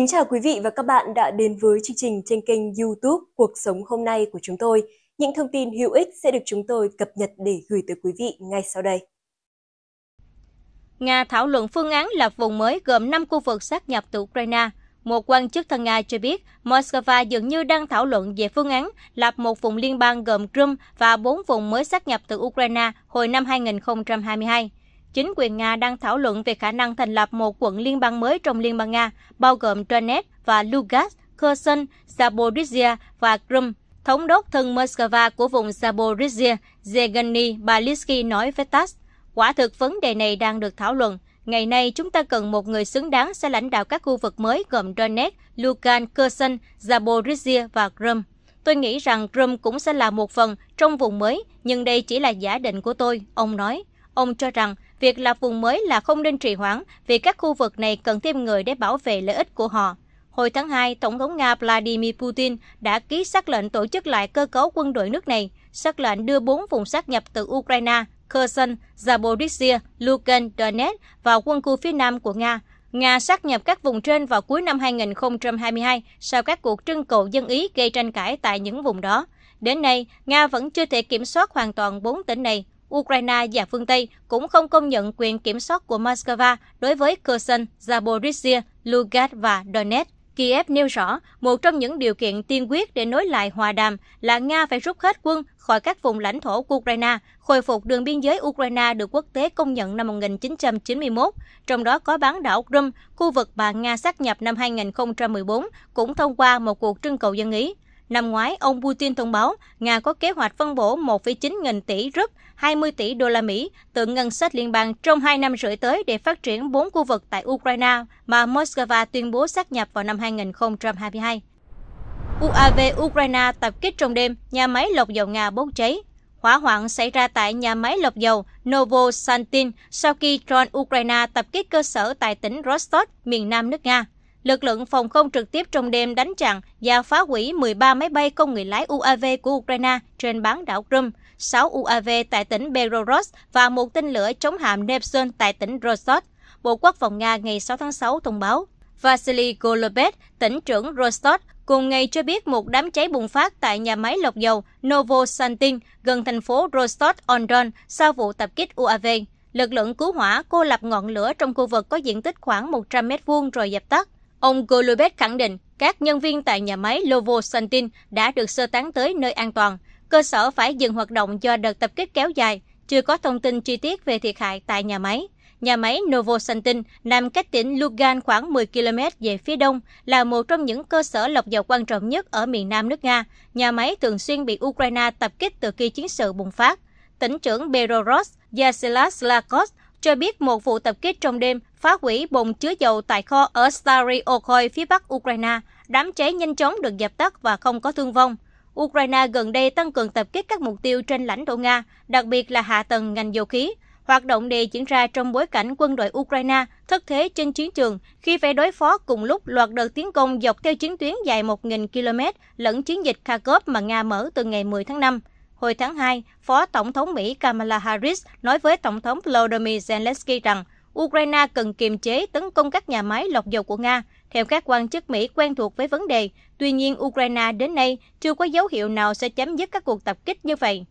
Kính chào quý vị và các bạn đã đến với chương trình trên kênh YouTube Cuộc sống hôm nay của chúng tôi. Những thông tin hữu ích sẽ được chúng tôi cập nhật để gửi tới quý vị ngay sau đây. Nga thảo luận phương án lập vùng mới gồm 5 khu vực sát nhập từ Ukraine. Một quan chức thân Nga cho biết, Moscow dường như đang thảo luận về phương án lập một vùng liên bang gồm Crimea và bốn vùng mới sát nhập từ Ukraine hồi năm 2022 chính quyền Nga đang thảo luận về khả năng thành lập một quận liên bang mới trong Liên bang Nga, bao gồm Donetsk và Lugansk, Kherson, Zaporizhia và Crimea. Thống đốc thân Moscow của vùng Zaporizhia, Zegeny Balitsky nói với TASS, quả thực vấn đề này đang được thảo luận. Ngày nay, chúng ta cần một người xứng đáng sẽ lãnh đạo các khu vực mới gồm Donetsk, Lugansk, Kherson, Zaporizhia và Crimea. Tôi nghĩ rằng Crimea cũng sẽ là một phần trong vùng mới, nhưng đây chỉ là giả định của tôi, ông nói. Ông cho rằng Việc lập vùng mới là không nên trì hoãn vì các khu vực này cần thêm người để bảo vệ lợi ích của họ. Hồi tháng 2, Tổng thống Nga Vladimir Putin đã ký xác lệnh tổ chức lại cơ cấu quân đội nước này, xác lệnh đưa 4 vùng sát nhập từ Ukraine, Kherson, Zaporizhia, Lugan, Donetsk vào quân khu phía nam của Nga. Nga sát nhập các vùng trên vào cuối năm 2022 sau các cuộc trưng cầu dân ý gây tranh cãi tại những vùng đó. Đến nay, Nga vẫn chưa thể kiểm soát hoàn toàn 4 tỉnh này. Ukraine và phương Tây cũng không công nhận quyền kiểm soát của Moscow đối với Kherson, Zaporizhia, Lugansk và Donetsk. Kiev nêu rõ một trong những điều kiện tiên quyết để nối lại hòa đàm là Nga phải rút hết quân khỏi các vùng lãnh thổ của Ukraine, khôi phục đường biên giới Ukraine được quốc tế công nhận năm 1991, trong đó có bán đảo Crimea, khu vực mà Nga xác nhập năm 2014, cũng thông qua một cuộc trưng cầu dân ý. Năm ngoái, ông Putin thông báo Nga có kế hoạch phân bổ 1,9 nghìn tỷ rúp, 20 tỷ đô la Mỹ từ ngân sách liên bang trong 2 năm rưỡi tới để phát triển 4 khu vực tại Ukraine mà Moscow tuyên bố xác nhập vào năm 2022. UAV Ukraine tập kích trong đêm, nhà máy lọc dầu Nga bốc cháy. Hỏa hoạn xảy ra tại nhà máy lọc dầu Novosantin sau khi drone Ukraine tập kích cơ sở tại tỉnh Rostov, miền nam nước Nga lực lượng phòng không trực tiếp trong đêm đánh chặn và phá hủy 13 máy bay không người lái UAV của Ukraine trên bán đảo Crimea, 6 UAV tại tỉnh Belgorod và một tên lửa chống hạm Neptune tại tỉnh Rostov. Bộ Quốc phòng Nga ngày 6 tháng 6 thông báo. Vasily Golubet, tỉnh trưởng Rostov, cùng ngày cho biết một đám cháy bùng phát tại nhà máy lọc dầu Novosantin gần thành phố Rostov-on-Don sau vụ tập kích UAV. Lực lượng cứu hỏa cô lập ngọn lửa trong khu vực có diện tích khoảng 100 m2 rồi dập tắt. Ông Golubet khẳng định các nhân viên tại nhà máy Lovosantin đã được sơ tán tới nơi an toàn. Cơ sở phải dừng hoạt động do đợt tập kích kéo dài, chưa có thông tin chi tiết về thiệt hại tại nhà máy. Nhà máy Novosantin nằm cách tỉnh Lugan khoảng 10 km về phía đông, là một trong những cơ sở lọc dầu quan trọng nhất ở miền nam nước Nga. Nhà máy thường xuyên bị Ukraine tập kích từ khi chiến sự bùng phát. Tỉnh trưởng Belarus Yasilas Lakos cho biết một vụ tập kích trong đêm phá hủy bồn chứa dầu tại kho ở Starý Okhoi phía bắc Ukraine. Đám cháy nhanh chóng được dập tắt và không có thương vong. Ukraine gần đây tăng cường tập kích các mục tiêu trên lãnh thổ Nga, đặc biệt là hạ tầng ngành dầu khí. Hoạt động này diễn ra trong bối cảnh quân đội Ukraine thất thế trên chiến trường khi phải đối phó cùng lúc loạt đợt tiến công dọc theo chiến tuyến dài 1.000 km lẫn chiến dịch Kharkov mà Nga mở từ ngày 10 tháng 5. Hồi tháng 2, Phó Tổng thống Mỹ Kamala Harris nói với Tổng thống Volodymyr Zelensky rằng Ukraine cần kiềm chế tấn công các nhà máy lọc dầu của Nga, theo các quan chức Mỹ quen thuộc với vấn đề. Tuy nhiên, Ukraine đến nay chưa có dấu hiệu nào sẽ chấm dứt các cuộc tập kích như vậy.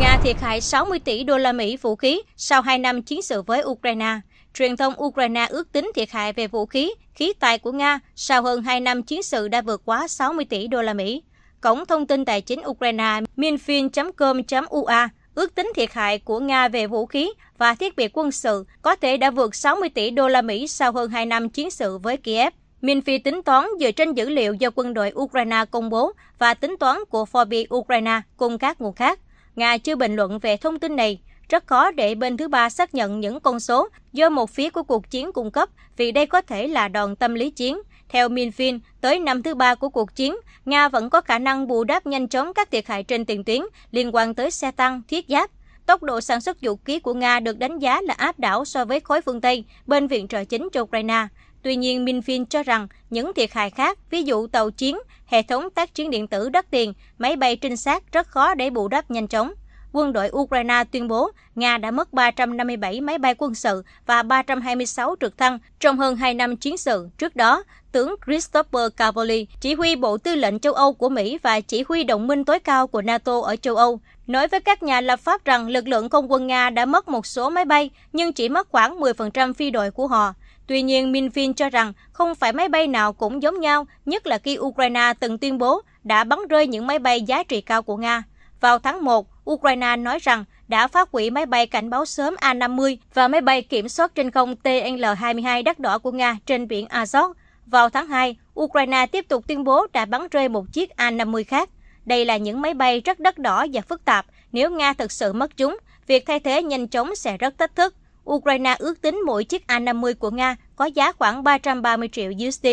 Nga thiệt hại 60 tỷ đô la Mỹ vũ khí sau 2 năm chiến sự với Ukraine. Truyền thông Ukraine ước tính thiệt hại về vũ khí, khí tài của Nga sau hơn 2 năm chiến sự đã vượt quá 60 tỷ đô la Mỹ. Cổng thông tin tài chính Ukraine minfin.com.ua ước tính thiệt hại của Nga về vũ khí và thiết bị quân sự có thể đã vượt 60 tỷ đô la Mỹ sau hơn 2 năm chiến sự với Kiev. Minh phi tính toán dựa trên dữ liệu do quân đội Ukraine công bố và tính toán của Forbes Ukraine cùng các nguồn khác. Nga chưa bình luận về thông tin này. Rất khó để bên thứ ba xác nhận những con số do một phía của cuộc chiến cung cấp vì đây có thể là đòn tâm lý chiến. Theo Minfin, tới năm thứ ba của cuộc chiến, Nga vẫn có khả năng bù đắp nhanh chóng các thiệt hại trên tiền tuyến liên quan tới xe tăng, thiết giáp. Tốc độ sản xuất vũ khí của Nga được đánh giá là áp đảo so với khối phương Tây bên viện trợ chính cho Ukraine. Tuy nhiên, Minfin cho rằng những thiệt hại khác, ví dụ tàu chiến, hệ thống tác chiến điện tử đắt tiền, máy bay trinh sát rất khó để bù đắp nhanh chóng quân đội Ukraine tuyên bố Nga đã mất 357 máy bay quân sự và 326 trực thăng trong hơn 2 năm chiến sự. Trước đó, tướng Christopher Cavoli, chỉ huy Bộ Tư lệnh châu Âu của Mỹ và chỉ huy đồng minh tối cao của NATO ở châu Âu, nói với các nhà lập pháp rằng lực lượng không quân Nga đã mất một số máy bay nhưng chỉ mất khoảng 10% phi đội của họ. Tuy nhiên, Minfin cho rằng không phải máy bay nào cũng giống nhau, nhất là khi Ukraine từng tuyên bố đã bắn rơi những máy bay giá trị cao của Nga. Vào tháng 1, Ukraine nói rằng đã phá hủy máy bay cảnh báo sớm A-50 và máy bay kiểm soát trên không TNL-22 đắt đỏ của Nga trên biển Azov. Vào tháng 2, Ukraine tiếp tục tuyên bố đã bắn rơi một chiếc A-50 khác. Đây là những máy bay rất đắt đỏ và phức tạp. Nếu Nga thực sự mất chúng, việc thay thế nhanh chóng sẽ rất thách thức. Ukraine ước tính mỗi chiếc A-50 của Nga có giá khoảng 330 triệu USD.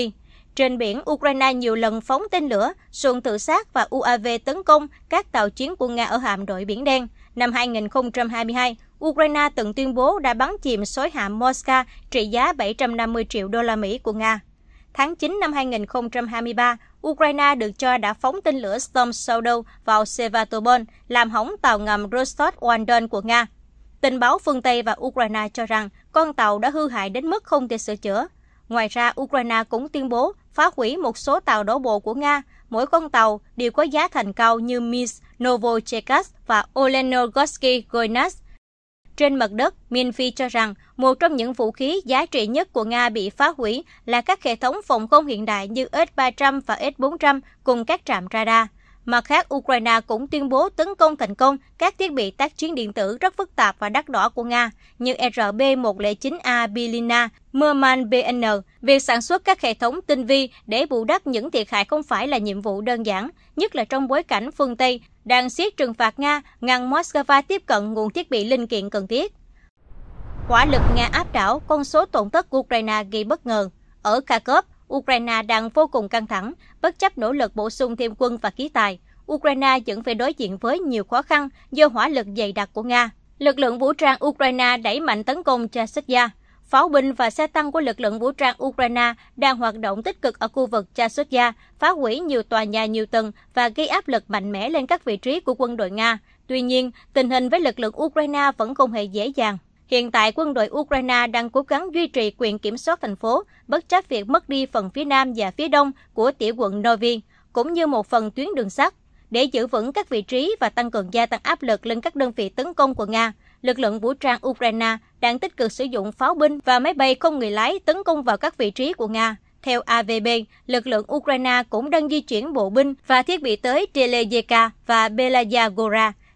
Trên biển, Ukraine nhiều lần phóng tên lửa, xuồng tự sát và UAV tấn công các tàu chiến của Nga ở hạm đội Biển Đen. Năm 2022, Ukraine từng tuyên bố đã bắn chìm sói hạm Mosca trị giá 750 triệu đô la Mỹ của Nga. Tháng 9 năm 2023, Ukraine được cho đã phóng tên lửa Storm Shadow vào Sevastopol, làm hỏng tàu ngầm Rostov Wandon của Nga. Tình báo phương Tây và Ukraine cho rằng con tàu đã hư hại đến mức không thể sửa chữa. Ngoài ra, Ukraine cũng tuyên bố phá hủy một số tàu đổ bộ của Nga. Mỗi con tàu đều có giá thành cao như Mis, Novocherkassk và Olenogorsky Gornas. Trên mặt đất, Minfi cho rằng một trong những vũ khí giá trị nhất của Nga bị phá hủy là các hệ thống phòng không hiện đại như S-300 và S-400 cùng các trạm radar. Mặt khác, Ukraine cũng tuyên bố tấn công thành công các thiết bị tác chiến điện tử rất phức tạp và đắt đỏ của Nga như RB-109A Bilina, merman BN. Việc sản xuất các hệ thống tinh vi để bù đắp những thiệt hại không phải là nhiệm vụ đơn giản, nhất là trong bối cảnh phương Tây đang siết trừng phạt Nga ngăn Moscow tiếp cận nguồn thiết bị linh kiện cần thiết. Quả lực Nga áp đảo, con số tổn thất của Ukraine gây bất ngờ. Ở Kharkov, Ukraine đang vô cùng căng thẳng, bất chấp nỗ lực bổ sung thêm quân và khí tài. Ukraine vẫn phải đối diện với nhiều khó khăn do hỏa lực dày đặc của Nga. Lực lượng vũ trang Ukraine đẩy mạnh tấn công Chasidia. Pháo binh và xe tăng của lực lượng vũ trang Ukraine đang hoạt động tích cực ở khu vực Chasidia, phá hủy nhiều tòa nhà nhiều tầng và gây áp lực mạnh mẽ lên các vị trí của quân đội Nga. Tuy nhiên, tình hình với lực lượng Ukraine vẫn không hề dễ dàng. Hiện tại, quân đội Ukraine đang cố gắng duy trì quyền kiểm soát thành phố, bất chấp việc mất đi phần phía nam và phía đông của tiểu quận Novi, cũng như một phần tuyến đường sắt. Để giữ vững các vị trí và tăng cường gia tăng áp lực lên các đơn vị tấn công của Nga, lực lượng vũ trang Ukraine đang tích cực sử dụng pháo binh và máy bay không người lái tấn công vào các vị trí của Nga. Theo AVB, lực lượng Ukraine cũng đang di chuyển bộ binh và thiết bị tới Teleyeka và Belaya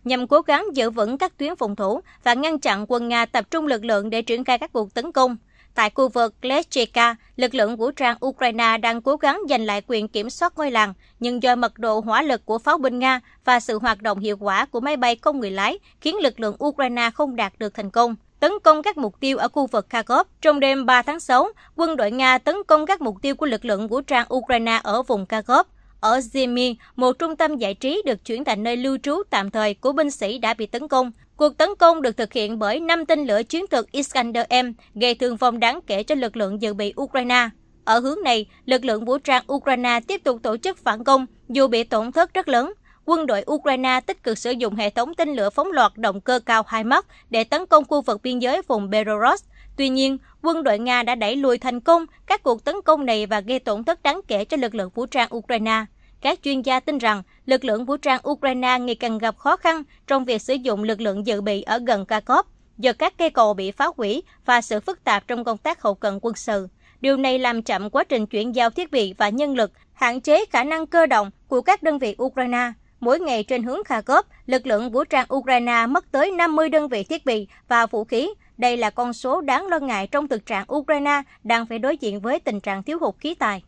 nhằm cố gắng giữ vững các tuyến phòng thủ và ngăn chặn quân Nga tập trung lực lượng để triển khai các cuộc tấn công. Tại khu vực Lecheka, lực lượng vũ trang Ukraine đang cố gắng giành lại quyền kiểm soát ngôi làng, nhưng do mật độ hỏa lực của pháo binh Nga và sự hoạt động hiệu quả của máy bay không người lái khiến lực lượng Ukraine không đạt được thành công tấn công các mục tiêu ở khu vực Kharkov. Trong đêm 3 tháng 6, quân đội Nga tấn công các mục tiêu của lực lượng vũ trang Ukraine ở vùng Kharkov ở Zimi, một trung tâm giải trí được chuyển thành nơi lưu trú tạm thời của binh sĩ đã bị tấn công. Cuộc tấn công được thực hiện bởi năm tên lửa chiến thuật Iskander-M, gây thương vong đáng kể cho lực lượng dự bị Ukraine. Ở hướng này, lực lượng vũ trang Ukraine tiếp tục tổ chức phản công dù bị tổn thất rất lớn. Quân đội Ukraine tích cực sử dụng hệ thống tên lửa phóng loạt động cơ cao hai mắt để tấn công khu vực biên giới vùng Belarus – Tuy nhiên, quân đội Nga đã đẩy lùi thành công các cuộc tấn công này và gây tổn thất đáng kể cho lực lượng vũ trang Ukraine. Các chuyên gia tin rằng lực lượng vũ trang Ukraine ngày càng gặp khó khăn trong việc sử dụng lực lượng dự bị ở gần Kharkov do các cây cầu bị phá hủy và sự phức tạp trong công tác hậu cần quân sự. Điều này làm chậm quá trình chuyển giao thiết bị và nhân lực, hạn chế khả năng cơ động của các đơn vị Ukraine. Mỗi ngày trên hướng Kharkov, lực lượng vũ trang Ukraine mất tới 50 đơn vị thiết bị và vũ khí, đây là con số đáng lo ngại trong thực trạng Ukraine đang phải đối diện với tình trạng thiếu hụt khí tài.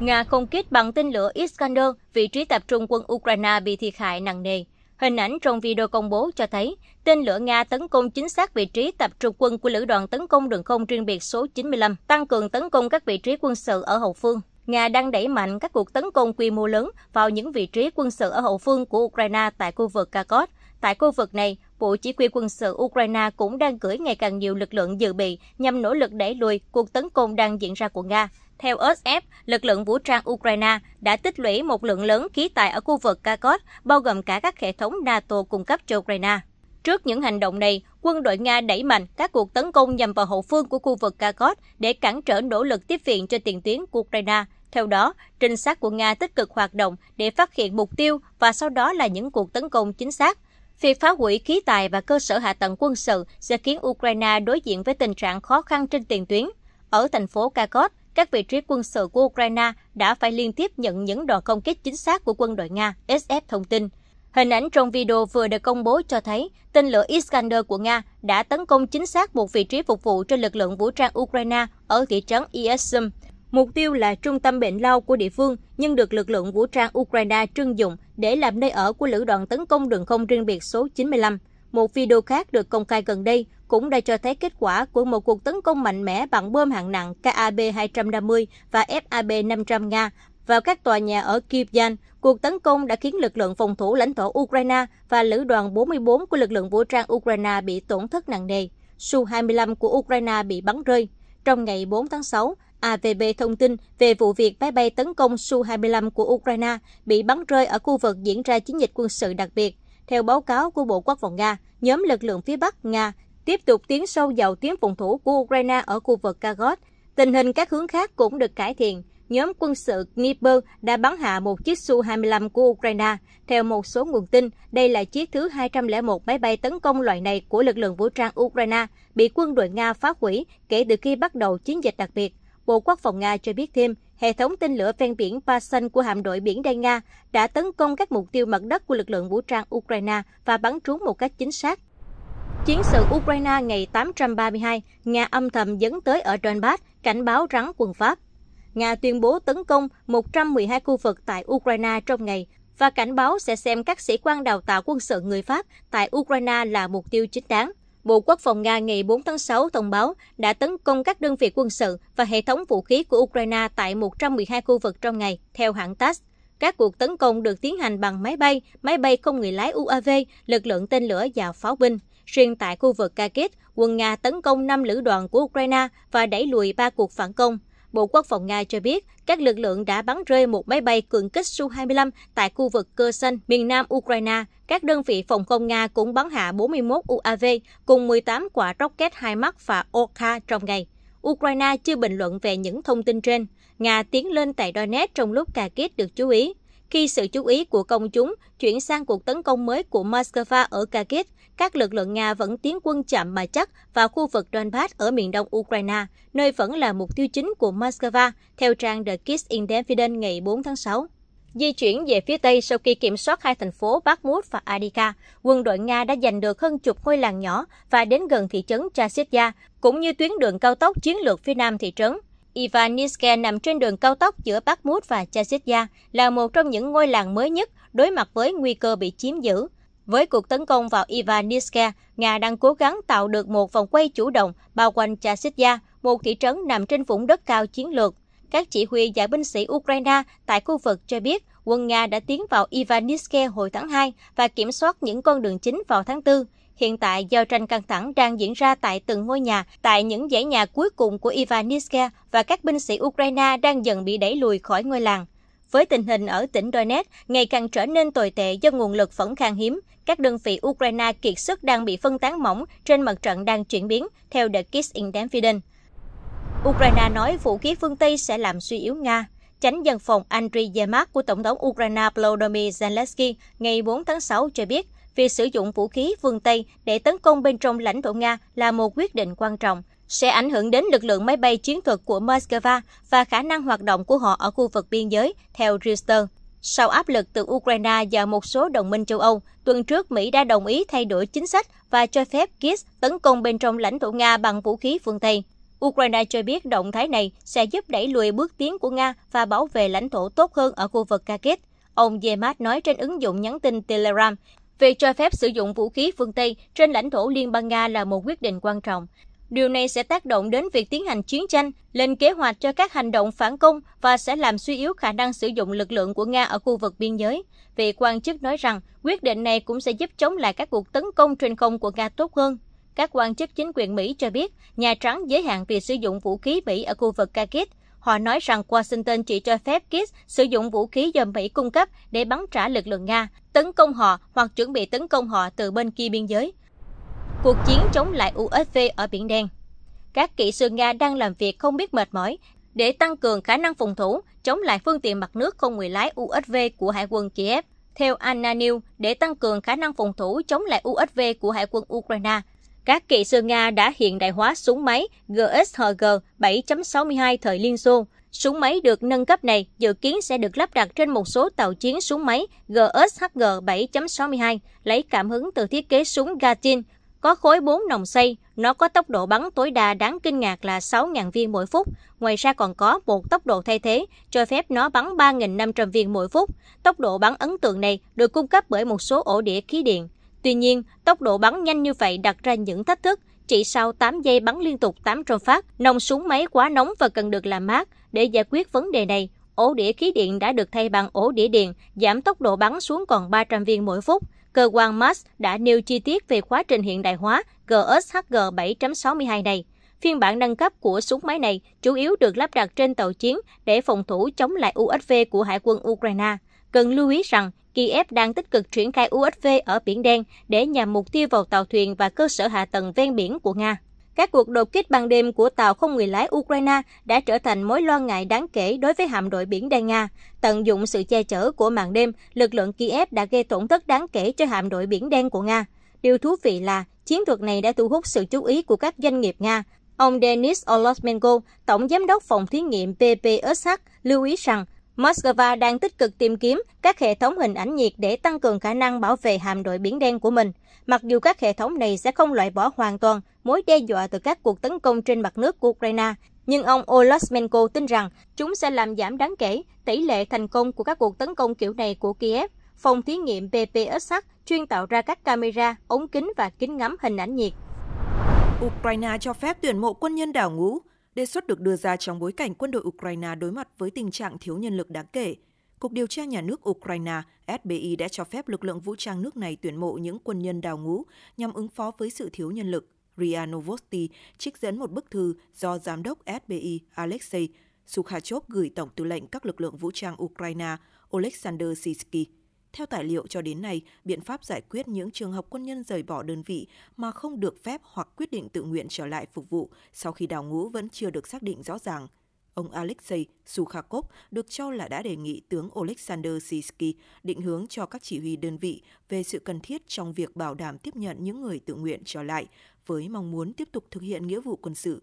Nga không kích bằng tên lửa Iskander, vị trí tập trung quân Ukraine bị thiệt hại nặng nề. Hình ảnh trong video công bố cho thấy tên lửa Nga tấn công chính xác vị trí tập trung quân của lữ đoàn tấn công đường không riêng biệt số 95, tăng cường tấn công các vị trí quân sự ở hậu phương. Nga đang đẩy mạnh các cuộc tấn công quy mô lớn vào những vị trí quân sự ở hậu phương của Ukraine tại khu vực Kharkov, Tại khu vực này, Bộ Chỉ huy quân sự Ukraine cũng đang gửi ngày càng nhiều lực lượng dự bị nhằm nỗ lực đẩy lùi cuộc tấn công đang diễn ra của Nga. Theo OSF, lực lượng vũ trang Ukraine đã tích lũy một lượng lớn khí tài ở khu vực Kharkov, bao gồm cả các hệ thống NATO cung cấp cho Ukraine. Trước những hành động này, quân đội Nga đẩy mạnh các cuộc tấn công nhằm vào hậu phương của khu vực Kharkov để cản trở nỗ lực tiếp viện cho tiền tuyến của Ukraine. Theo đó, trinh sát của Nga tích cực hoạt động để phát hiện mục tiêu và sau đó là những cuộc tấn công chính xác Việc phá hủy khí tài và cơ sở hạ tầng quân sự sẽ khiến Ukraine đối diện với tình trạng khó khăn trên tiền tuyến. Ở thành phố Kharkov, các vị trí quân sự của Ukraine đã phải liên tiếp nhận những đòn công kích chính xác của quân đội Nga, SF thông tin. Hình ảnh trong video vừa được công bố cho thấy tên lửa Iskander của Nga đã tấn công chính xác một vị trí phục vụ cho lực lượng vũ trang Ukraine ở thị trấn Izium, Mục tiêu là trung tâm bệnh lao của địa phương, nhưng được lực lượng vũ trang Ukraine trưng dụng để làm nơi ở của lữ đoàn tấn công đường không riêng biệt số 95. Một video khác được công khai gần đây cũng đã cho thấy kết quả của một cuộc tấn công mạnh mẽ bằng bơm hạng nặng KAB-250 và FAB-500 Nga vào các tòa nhà ở Kyiv. Cuộc tấn công đã khiến lực lượng phòng thủ lãnh thổ Ukraine và lữ đoàn 44 của lực lượng vũ trang Ukraine bị tổn thất nặng nề. Su-25 của Ukraine bị bắn rơi. Trong ngày 4 tháng 6, AVB thông tin về vụ việc máy bay tấn công Su-25 của Ukraine bị bắn rơi ở khu vực diễn ra chiến dịch quân sự đặc biệt. Theo báo cáo của Bộ Quốc phòng Nga, nhóm lực lượng phía Bắc Nga tiếp tục tiến sâu vào tiến phòng thủ của Ukraine ở khu vực Kharkov. Tình hình các hướng khác cũng được cải thiện. Nhóm quân sự Dnipro đã bắn hạ một chiếc Su-25 của Ukraine. Theo một số nguồn tin, đây là chiếc thứ 201 máy bay tấn công loại này của lực lượng vũ trang Ukraine bị quân đội Nga phá hủy kể từ khi bắt đầu chiến dịch đặc biệt. Bộ Quốc phòng Nga cho biết thêm, hệ thống tên lửa ven biển Pasan của hạm đội biển Đen Nga đã tấn công các mục tiêu mặt đất của lực lượng vũ trang Ukraine và bắn trúng một cách chính xác. Chiến sự Ukraine ngày 832, Nga âm thầm dẫn tới ở Donbass, cảnh báo rắn quân Pháp. Nga tuyên bố tấn công 112 khu vực tại Ukraine trong ngày và cảnh báo sẽ xem các sĩ quan đào tạo quân sự người Pháp tại Ukraine là mục tiêu chính đáng. Bộ Quốc phòng Nga ngày 4 tháng 6 thông báo đã tấn công các đơn vị quân sự và hệ thống vũ khí của Ukraine tại 112 khu vực trong ngày, theo hãng TASS. Các cuộc tấn công được tiến hành bằng máy bay, máy bay không người lái UAV, lực lượng tên lửa và pháo binh. Riêng tại khu vực Kharkiv, quân Nga tấn công 5 lữ đoàn của Ukraine và đẩy lùi 3 cuộc phản công. Bộ Quốc phòng Nga cho biết các lực lượng đã bắn rơi một máy bay cường kích Su-25 tại khu vực Kherson, miền nam Ukraine. Các đơn vị phòng không Nga cũng bắn hạ 41 UAV cùng 18 quả rocket hai mắt và Okha trong ngày. Ukraine chưa bình luận về những thông tin trên. Nga tiến lên tại Donetsk trong lúc cà kết được chú ý. Khi sự chú ý của công chúng chuyển sang cuộc tấn công mới của Moscow ở Kharkiv, các lực lượng Nga vẫn tiến quân chậm mà chắc vào khu vực Donbass ở miền đông Ukraine, nơi vẫn là mục tiêu chính của Moscow, theo trang The Kids Independent ngày 4 tháng 6. Di chuyển về phía Tây sau khi kiểm soát hai thành phố Bakhmut và Adika, quân đội Nga đã giành được hơn chục ngôi làng nhỏ và đến gần thị trấn Chasidia, cũng như tuyến đường cao tốc chiến lược phía nam thị trấn. Ivanivske nằm trên đường cao tốc giữa Bakhmut và Chasitia, là một trong những ngôi làng mới nhất đối mặt với nguy cơ bị chiếm giữ. Với cuộc tấn công vào Ivanivske, Nga đang cố gắng tạo được một vòng quay chủ động bao quanh Chasitia, một thị trấn nằm trên vùng đất cao chiến lược. Các chỉ huy giải binh sĩ Ukraine tại khu vực cho biết quân Nga đã tiến vào Ivanivske hồi tháng 2 và kiểm soát những con đường chính vào tháng 4. Hiện tại, giao tranh căng thẳng đang diễn ra tại từng ngôi nhà, tại những dãy nhà cuối cùng của Ivanivka và các binh sĩ Ukraine đang dần bị đẩy lùi khỏi ngôi làng. Với tình hình ở tỉnh Donetsk ngày càng trở nên tồi tệ do nguồn lực phẫn khan hiếm, các đơn vị Ukraine kiệt sức đang bị phân tán mỏng trên mặt trận đang chuyển biến, theo The Kids in Danfiden. Ukraine nói vũ khí phương Tây sẽ làm suy yếu Nga. Chánh dân phòng Andriy Yermak của Tổng thống Ukraine Volodymyr Zelensky ngày 4 tháng 6 cho biết, việc sử dụng vũ khí phương Tây để tấn công bên trong lãnh thổ Nga là một quyết định quan trọng, sẽ ảnh hưởng đến lực lượng máy bay chiến thuật của Moscow và khả năng hoạt động của họ ở khu vực biên giới, theo Reuters. Sau áp lực từ Ukraine và một số đồng minh châu Âu, tuần trước Mỹ đã đồng ý thay đổi chính sách và cho phép Kiev tấn công bên trong lãnh thổ Nga bằng vũ khí phương Tây. Ukraine cho biết động thái này sẽ giúp đẩy lùi bước tiến của Nga và bảo vệ lãnh thổ tốt hơn ở khu vực Kharkiv. Ông Yemat nói trên ứng dụng nhắn tin Telegram, Việc cho phép sử dụng vũ khí phương Tây trên lãnh thổ Liên bang Nga là một quyết định quan trọng. Điều này sẽ tác động đến việc tiến hành chiến tranh, lên kế hoạch cho các hành động phản công và sẽ làm suy yếu khả năng sử dụng lực lượng của Nga ở khu vực biên giới. Vị quan chức nói rằng quyết định này cũng sẽ giúp chống lại các cuộc tấn công trên không của Nga tốt hơn. Các quan chức chính quyền Mỹ cho biết Nhà Trắng giới hạn việc sử dụng vũ khí Mỹ ở khu vực Kharkiv Họ nói rằng Washington chỉ cho phép Kiev sử dụng vũ khí do Mỹ cung cấp để bắn trả lực lượng Nga, tấn công họ hoặc chuẩn bị tấn công họ từ bên kia biên giới. Cuộc chiến chống lại USV ở Biển Đen Các kỹ sư Nga đang làm việc không biết mệt mỏi để tăng cường khả năng phòng thủ chống lại phương tiện mặt nước không người lái USV của Hải quân Kiev. Theo Anna News để tăng cường khả năng phòng thủ chống lại USV của Hải quân Ukraine, các kỹ sư Nga đã hiện đại hóa súng máy GSHG 7.62 thời Liên Xô. Súng máy được nâng cấp này dự kiến sẽ được lắp đặt trên một số tàu chiến súng máy GSHG 7.62, lấy cảm hứng từ thiết kế súng Gatin, có khối 4 nòng xây, nó có tốc độ bắn tối đa đáng kinh ngạc là 6.000 viên mỗi phút. Ngoài ra còn có một tốc độ thay thế, cho phép nó bắn 3.500 viên mỗi phút. Tốc độ bắn ấn tượng này được cung cấp bởi một số ổ đĩa khí điện. Tuy nhiên, tốc độ bắn nhanh như vậy đặt ra những thách thức. Chỉ sau 8 giây bắn liên tục 800 phát, nòng súng máy quá nóng và cần được làm mát. Để giải quyết vấn đề này, ổ đĩa khí điện đã được thay bằng ổ đĩa điện, giảm tốc độ bắn xuống còn 300 viên mỗi phút. Cơ quan Mars đã nêu chi tiết về quá trình hiện đại hóa GSHG 7.62 này. Phiên bản nâng cấp của súng máy này chủ yếu được lắp đặt trên tàu chiến để phòng thủ chống lại USV của Hải quân Ukraine. Cần lưu ý rằng Kiev đang tích cực triển khai USV ở Biển Đen để nhằm mục tiêu vào tàu thuyền và cơ sở hạ tầng ven biển của Nga. Các cuộc đột kích ban đêm của tàu không người lái Ukraine đã trở thành mối lo ngại đáng kể đối với hạm đội biển Đen Nga. Tận dụng sự che chở của màn đêm, lực lượng Kiev đã gây tổn thất đáng kể cho hạm đội biển Đen của Nga. Điều thú vị là chiến thuật này đã thu hút sự chú ý của các doanh nghiệp Nga. Ông Denis Olosmenko, tổng giám đốc phòng thí nghiệm PPSH, lưu ý rằng Moscow đang tích cực tìm kiếm các hệ thống hình ảnh nhiệt để tăng cường khả năng bảo vệ hạm đội Biển Đen của mình, mặc dù các hệ thống này sẽ không loại bỏ hoàn toàn mối đe dọa từ các cuộc tấn công trên mặt nước của Ukraine. Nhưng ông Olosmenko tin rằng chúng sẽ làm giảm đáng kể tỷ lệ thành công của các cuộc tấn công kiểu này của Kiev. Phòng thí nghiệm BPSH chuyên tạo ra các camera, ống kính và kính ngắm hình ảnh nhiệt. Ukraine cho phép tuyển mộ quân nhân đảo ngũ Đề xuất được đưa ra trong bối cảnh quân đội Ukraine đối mặt với tình trạng thiếu nhân lực đáng kể. Cục Điều tra Nhà nước Ukraine SBI đã cho phép lực lượng vũ trang nước này tuyển mộ những quân nhân đào ngũ nhằm ứng phó với sự thiếu nhân lực. Ria Novosti trích dẫn một bức thư do Giám đốc SBI Alexei Sukhachov gửi Tổng tư lệnh các lực lượng vũ trang Ukraine Oleksandr Sisky. Theo tài liệu cho đến nay, biện pháp giải quyết những trường hợp quân nhân rời bỏ đơn vị mà không được phép hoặc quyết định tự nguyện trở lại phục vụ sau khi đào ngũ vẫn chưa được xác định rõ ràng. Ông Alexei Sukhakov được cho là đã đề nghị tướng Oleksandr Sisky định hướng cho các chỉ huy đơn vị về sự cần thiết trong việc bảo đảm tiếp nhận những người tự nguyện trở lại với mong muốn tiếp tục thực hiện nghĩa vụ quân sự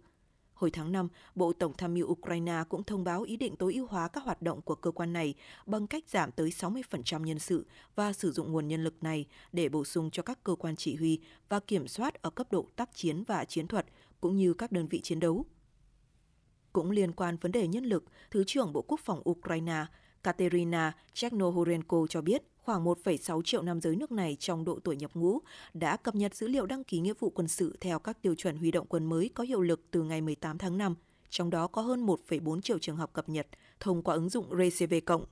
Hồi tháng 5, Bộ Tổng tham mưu Ukraine cũng thông báo ý định tối ưu hóa các hoạt động của cơ quan này bằng cách giảm tới 60% nhân sự và sử dụng nguồn nhân lực này để bổ sung cho các cơ quan chỉ huy và kiểm soát ở cấp độ tác chiến và chiến thuật, cũng như các đơn vị chiến đấu. Cũng liên quan vấn đề nhân lực, Thứ trưởng Bộ Quốc phòng Ukraine Katerina Chernohorenko cho biết khoảng 1,6 triệu nam giới nước này trong độ tuổi nhập ngũ đã cập nhật dữ liệu đăng ký nghĩa vụ quân sự theo các tiêu chuẩn huy động quân mới có hiệu lực từ ngày 18 tháng 5, trong đó có hơn 1,4 triệu trường hợp cập nhật thông qua ứng dụng RCV Cộng.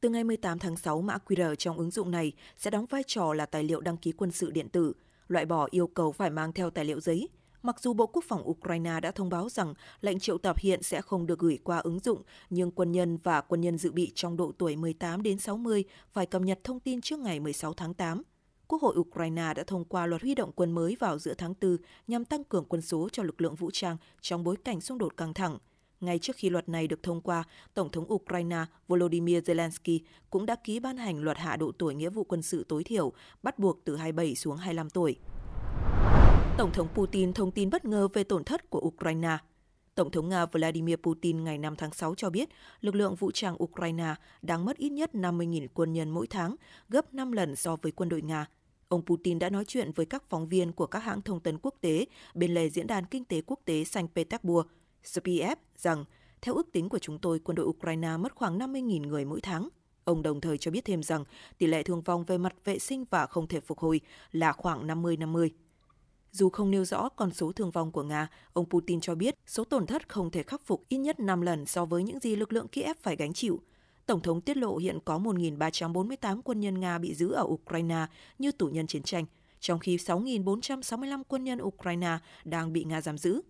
Từ ngày 18 tháng 6, mã QR trong ứng dụng này sẽ đóng vai trò là tài liệu đăng ký quân sự điện tử, loại bỏ yêu cầu phải mang theo tài liệu giấy Mặc dù Bộ Quốc phòng Ukraine đã thông báo rằng lệnh triệu tập hiện sẽ không được gửi qua ứng dụng, nhưng quân nhân và quân nhân dự bị trong độ tuổi 18 đến 60 phải cập nhật thông tin trước ngày 16 tháng 8. Quốc hội Ukraine đã thông qua luật huy động quân mới vào giữa tháng 4 nhằm tăng cường quân số cho lực lượng vũ trang trong bối cảnh xung đột căng thẳng. Ngay trước khi luật này được thông qua, Tổng thống Ukraine Volodymyr Zelensky cũng đã ký ban hành luật hạ độ tuổi nghĩa vụ quân sự tối thiểu, bắt buộc từ 27 xuống 25 tuổi. Tổng thống Putin thông tin bất ngờ về tổn thất của Ukraine. Tổng thống Nga Vladimir Putin ngày 5 tháng 6 cho biết lực lượng vũ trang Ukraine đang mất ít nhất 50.000 quân nhân mỗi tháng, gấp 5 lần so với quân đội Nga. Ông Putin đã nói chuyện với các phóng viên của các hãng thông tấn quốc tế bên lề Diễn đàn Kinh tế Quốc tế Saint Petersburg, SPF, rằng theo ước tính của chúng tôi, quân đội Ukraine mất khoảng 50.000 người mỗi tháng. Ông đồng thời cho biết thêm rằng tỷ lệ thương vong về mặt vệ sinh và không thể phục hồi là khoảng 50-50. Dù không nêu rõ con số thương vong của Nga, ông Putin cho biết số tổn thất không thể khắc phục ít nhất 5 lần so với những gì lực lượng Kiev phải gánh chịu. Tổng thống tiết lộ hiện có 1.348 quân nhân Nga bị giữ ở Ukraine như tù nhân chiến tranh, trong khi 6.465 quân nhân Ukraine đang bị Nga giam giữ.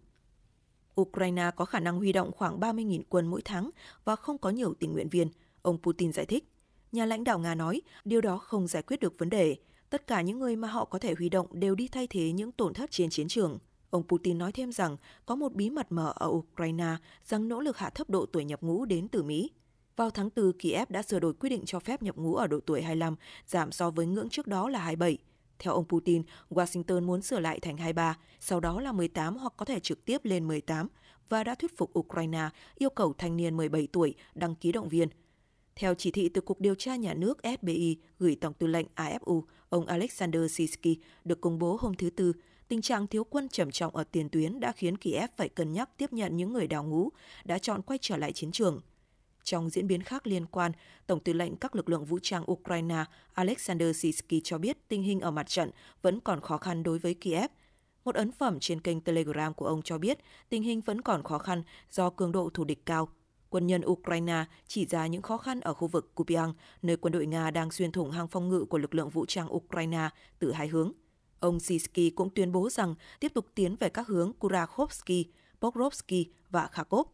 Ukraine có khả năng huy động khoảng 30.000 quân mỗi tháng và không có nhiều tình nguyện viên, ông Putin giải thích. Nhà lãnh đạo Nga nói điều đó không giải quyết được vấn đề, Tất cả những người mà họ có thể huy động đều đi thay thế những tổn thất trên chiến trường. Ông Putin nói thêm rằng có một bí mật mở ở Ukraine rằng nỗ lực hạ thấp độ tuổi nhập ngũ đến từ Mỹ. Vào tháng 4, Kiev đã sửa đổi quy định cho phép nhập ngũ ở độ tuổi 25, giảm so với ngưỡng trước đó là 27. Theo ông Putin, Washington muốn sửa lại thành 23, sau đó là 18 hoặc có thể trực tiếp lên 18 và đã thuyết phục Ukraine yêu cầu thanh niên 17 tuổi đăng ký động viên. Theo chỉ thị từ Cục Điều tra Nhà nước Sbi gửi Tổng tư lệnh AFU, Ông Alexander Sisky được công bố hôm thứ Tư, tình trạng thiếu quân trầm trọng ở tiền tuyến đã khiến Kiev phải cân nhắc tiếp nhận những người đào ngũ đã chọn quay trở lại chiến trường. Trong diễn biến khác liên quan, Tổng tư lệnh các lực lượng vũ trang Ukraine Alexander Sisky cho biết tình hình ở mặt trận vẫn còn khó khăn đối với Kiev. Một ấn phẩm trên kênh Telegram của ông cho biết tình hình vẫn còn khó khăn do cường độ thù địch cao quân nhân Ukraine chỉ ra những khó khăn ở khu vực Kupiang, nơi quân đội Nga đang xuyên thủng hàng phòng ngự của lực lượng vũ trang Ukraine từ hai hướng. Ông Sisky cũng tuyên bố rằng tiếp tục tiến về các hướng Kurakhovsky, Pokrovsky và Kharkov.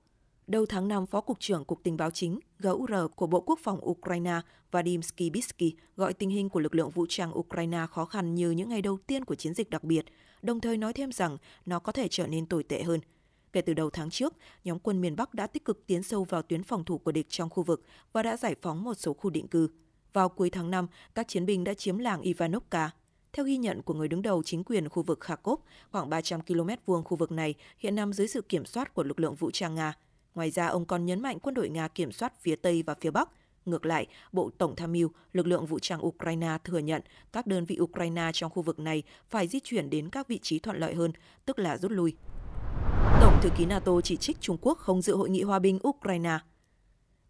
Đầu tháng 5, Phó Cục trưởng Cục Tình báo chính GUR của Bộ Quốc phòng Ukraine Vadim Skibitsky gọi tình hình của lực lượng vũ trang Ukraine khó khăn như những ngày đầu tiên của chiến dịch đặc biệt, đồng thời nói thêm rằng nó có thể trở nên tồi tệ hơn – Kể từ đầu tháng trước, nhóm quân miền Bắc đã tích cực tiến sâu vào tuyến phòng thủ của địch trong khu vực và đã giải phóng một số khu định cư. Vào cuối tháng 5, các chiến binh đã chiếm làng Ivanovka. Theo ghi nhận của người đứng đầu chính quyền khu vực Kharkov, khoảng 300 km vuông khu vực này hiện nằm dưới sự kiểm soát của lực lượng vũ trang Nga. Ngoài ra, ông còn nhấn mạnh quân đội Nga kiểm soát phía Tây và phía Bắc. Ngược lại, Bộ Tổng tham mưu, lực lượng vũ trang Ukraine thừa nhận các đơn vị Ukraine trong khu vực này phải di chuyển đến các vị trí thuận lợi hơn, tức là rút lui thư ký NATO chỉ trích Trung Quốc không dự hội nghị hòa bình Ukraine.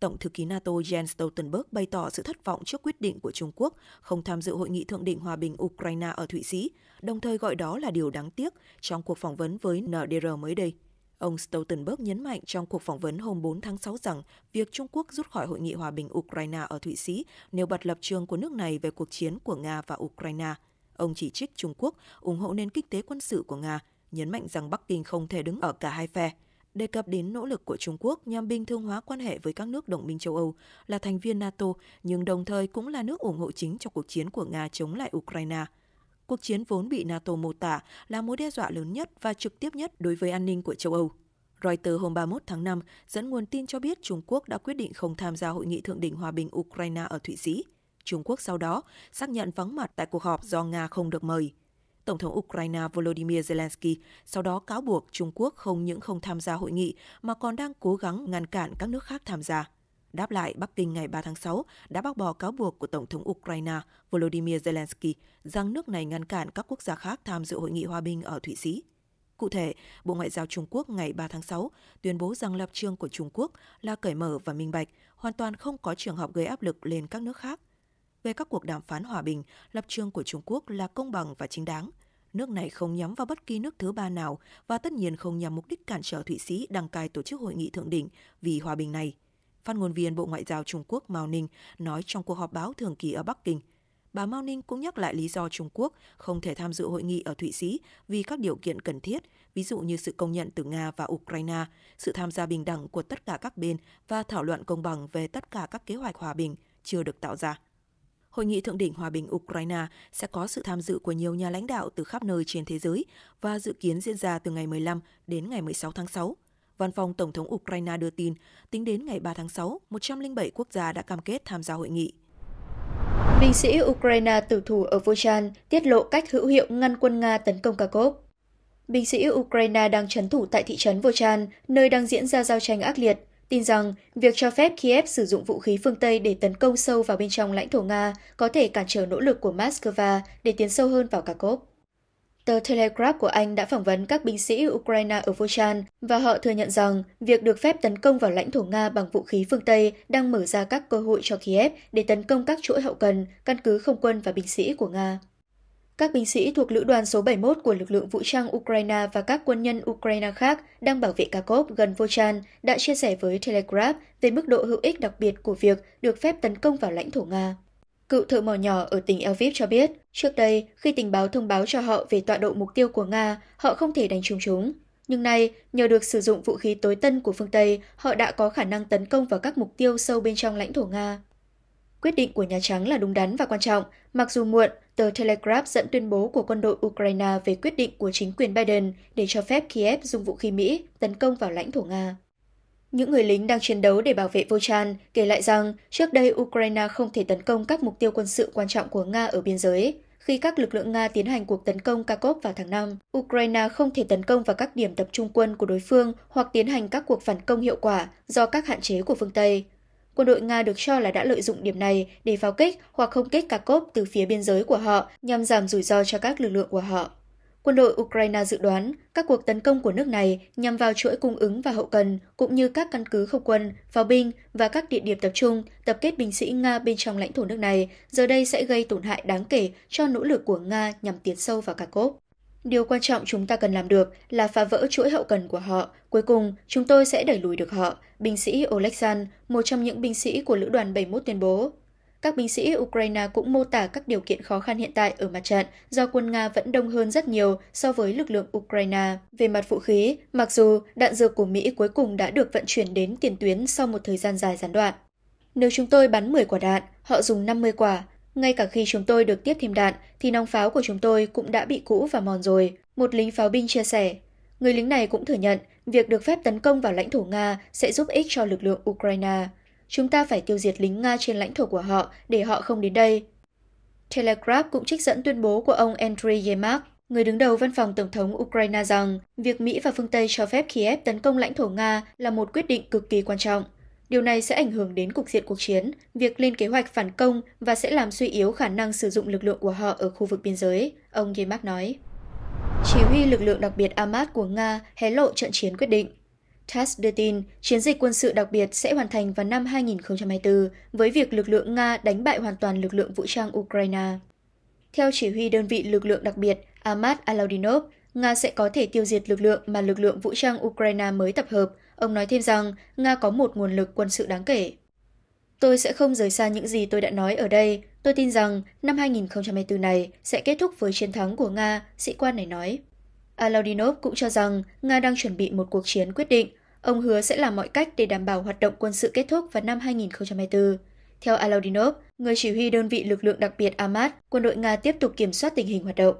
Tổng thư ký NATO Jens Stoltenberg bày tỏ sự thất vọng trước quyết định của Trung Quốc không tham dự hội nghị thượng đỉnh hòa bình Ukraine ở Thụy Sĩ, đồng thời gọi đó là điều đáng tiếc trong cuộc phỏng vấn với NDR mới đây. Ông Stoltenberg nhấn mạnh trong cuộc phỏng vấn hôm 4 tháng 6 rằng việc Trung Quốc rút khỏi hội nghị hòa bình Ukraine ở Thụy Sĩ nêu bật lập trường của nước này về cuộc chiến của Nga và Ukraine. Ông chỉ trích Trung Quốc ủng hộ nền kinh tế quân sự của Nga, nhấn mạnh rằng Bắc Kinh không thể đứng ở cả hai phe, đề cập đến nỗ lực của Trung Quốc nhằm bình thường hóa quan hệ với các nước đồng minh châu Âu là thành viên NATO nhưng đồng thời cũng là nước ủng hộ chính cho cuộc chiến của Nga chống lại Ukraine. Cuộc chiến vốn bị NATO mô tả là mối đe dọa lớn nhất và trực tiếp nhất đối với an ninh của châu Âu. Reuters hôm 31 tháng 5 dẫn nguồn tin cho biết Trung Quốc đã quyết định không tham gia hội nghị thượng đỉnh hòa bình Ukraine ở Thụy Sĩ. Trung Quốc sau đó xác nhận vắng mặt tại cuộc họp do Nga không được mời. Tổng thống Ukraine Volodymyr Zelensky sau đó cáo buộc Trung Quốc không những không tham gia hội nghị mà còn đang cố gắng ngăn cản các nước khác tham gia. Đáp lại, Bắc Kinh ngày 3 tháng 6 đã bác bỏ cáo buộc của Tổng thống Ukraine Volodymyr Zelensky rằng nước này ngăn cản các quốc gia khác tham dự hội nghị hòa bình ở Thụy Sĩ. Cụ thể, Bộ Ngoại giao Trung Quốc ngày 3 tháng 6 tuyên bố rằng lập trường của Trung Quốc là cởi mở và minh bạch, hoàn toàn không có trường hợp gây áp lực lên các nước khác – về các cuộc đàm phán hòa bình, lập trường của Trung Quốc là công bằng và chính đáng. Nước này không nhắm vào bất kỳ nước thứ ba nào và tất nhiên không nhằm mục đích cản trở Thụy Sĩ đăng cai tổ chức hội nghị thượng đỉnh vì hòa bình này. Phát ngôn viên Bộ Ngoại giao Trung Quốc Mao Ninh nói trong cuộc họp báo thường kỳ ở Bắc Kinh, bà Mao Ninh cũng nhắc lại lý do Trung Quốc không thể tham dự hội nghị ở Thụy Sĩ vì các điều kiện cần thiết, ví dụ như sự công nhận từ Nga và Ukraine, sự tham gia bình đẳng của tất cả các bên và thảo luận công bằng về tất cả các kế hoạch hòa bình chưa được tạo ra. Hội nghị thượng đỉnh hòa bình Ukraine sẽ có sự tham dự của nhiều nhà lãnh đạo từ khắp nơi trên thế giới và dự kiến diễn ra từ ngày 15 đến ngày 16 tháng 6. Văn phòng Tổng thống Ukraine đưa tin, tính đến ngày 3 tháng 6, 107 quốc gia đã cam kết tham gia hội nghị. Binh sĩ Ukraine tử thủ ở Volchan tiết lộ cách hữu hiệu ngăn quân Nga tấn công Kharkov. Binh sĩ Ukraine đang trấn thủ tại thị trấn Volchan, nơi đang diễn ra giao tranh ác liệt tin rằng việc cho phép Kiev sử dụng vũ khí phương Tây để tấn công sâu vào bên trong lãnh thổ Nga có thể cản trở nỗ lực của Moscow để tiến sâu hơn vào Kharkov. Tờ Telegraph của Anh đã phỏng vấn các binh sĩ Ukraine ở Volchan và họ thừa nhận rằng việc được phép tấn công vào lãnh thổ Nga bằng vũ khí phương Tây đang mở ra các cơ hội cho Kiev để tấn công các chuỗi hậu cần, căn cứ không quân và binh sĩ của Nga. Các binh sĩ thuộc lữ đoàn số 71 của lực lượng vũ trang Ukraine và các quân nhân Ukraine khác đang bảo vệ Kharkov gần Vochan đã chia sẻ với Telegraph về mức độ hữu ích đặc biệt của việc được phép tấn công vào lãnh thổ Nga. Cựu thợ mỏ nhỏ ở tỉnh Elviv cho biết, trước đây, khi tình báo thông báo cho họ về tọa độ mục tiêu của Nga, họ không thể đánh trúng chúng. Nhưng nay, nhờ được sử dụng vũ khí tối tân của phương Tây, họ đã có khả năng tấn công vào các mục tiêu sâu bên trong lãnh thổ Nga. Quyết định của Nhà Trắng là đúng đắn và quan trọng. Mặc dù muộn, tờ Telegraph dẫn tuyên bố của quân đội Ukraine về quyết định của chính quyền Biden để cho phép Kiev dùng vũ khí Mỹ tấn công vào lãnh thổ Nga. Những người lính đang chiến đấu để bảo vệ Volchan kể lại rằng trước đây Ukraine không thể tấn công các mục tiêu quân sự quan trọng của Nga ở biên giới. Khi các lực lượng Nga tiến hành cuộc tấn công Kharkov vào tháng 5, Ukraine không thể tấn công vào các điểm tập trung quân của đối phương hoặc tiến hành các cuộc phản công hiệu quả do các hạn chế của phương Tây. Quân đội Nga được cho là đã lợi dụng điểm này để pháo kích hoặc không kích cả cốp từ phía biên giới của họ nhằm giảm rủi ro cho các lực lượng của họ. Quân đội Ukraine dự đoán các cuộc tấn công của nước này nhằm vào chuỗi cung ứng và hậu cần, cũng như các căn cứ không quân, pháo binh và các địa điểm tập trung, tập kết binh sĩ Nga bên trong lãnh thổ nước này, giờ đây sẽ gây tổn hại đáng kể cho nỗ lực của Nga nhằm tiến sâu vào Kharkov. Điều quan trọng chúng ta cần làm được là phá vỡ chuỗi hậu cần của họ. Cuối cùng, chúng tôi sẽ đẩy lùi được họ, binh sĩ Oleksan, một trong những binh sĩ của lữ đoàn 71 tuyên bố. Các binh sĩ Ukraine cũng mô tả các điều kiện khó khăn hiện tại ở mặt trận do quân Nga vẫn đông hơn rất nhiều so với lực lượng Ukraine. Về mặt vũ khí, mặc dù đạn dược của Mỹ cuối cùng đã được vận chuyển đến tiền tuyến sau một thời gian dài gián đoạn. Nếu chúng tôi bắn 10 quả đạn, họ dùng 50 quả, ngay cả khi chúng tôi được tiếp thêm đạn, thì nòng pháo của chúng tôi cũng đã bị cũ và mòn rồi, một lính pháo binh chia sẻ. Người lính này cũng thừa nhận việc được phép tấn công vào lãnh thổ Nga sẽ giúp ích cho lực lượng Ukraine. Chúng ta phải tiêu diệt lính Nga trên lãnh thổ của họ để họ không đến đây. Telegraph cũng trích dẫn tuyên bố của ông Andriy Yermak, người đứng đầu văn phòng Tổng thống Ukraine rằng việc Mỹ và phương Tây cho phép Kiev tấn công lãnh thổ Nga là một quyết định cực kỳ quan trọng. Điều này sẽ ảnh hưởng đến cục diện cuộc chiến, việc lên kế hoạch phản công và sẽ làm suy yếu khả năng sử dụng lực lượng của họ ở khu vực biên giới, ông Yemak nói. Chỉ huy lực lượng đặc biệt Amad của Nga hé lộ trận chiến quyết định. TASS đưa tin, chiến dịch quân sự đặc biệt sẽ hoàn thành vào năm 2024 với việc lực lượng Nga đánh bại hoàn toàn lực lượng vũ trang Ukraine. Theo chỉ huy đơn vị lực lượng đặc biệt Ahmad Alaudinov, Nga sẽ có thể tiêu diệt lực lượng mà lực lượng vũ trang Ukraine mới tập hợp Ông nói thêm rằng Nga có một nguồn lực quân sự đáng kể. Tôi sẽ không rời xa những gì tôi đã nói ở đây. Tôi tin rằng năm 2024 này sẽ kết thúc với chiến thắng của Nga, sĩ quan này nói. Alaudinov cũng cho rằng Nga đang chuẩn bị một cuộc chiến quyết định. Ông hứa sẽ làm mọi cách để đảm bảo hoạt động quân sự kết thúc vào năm 2024. Theo Alaudinov, người chỉ huy đơn vị lực lượng đặc biệt Amat, quân đội Nga tiếp tục kiểm soát tình hình hoạt động.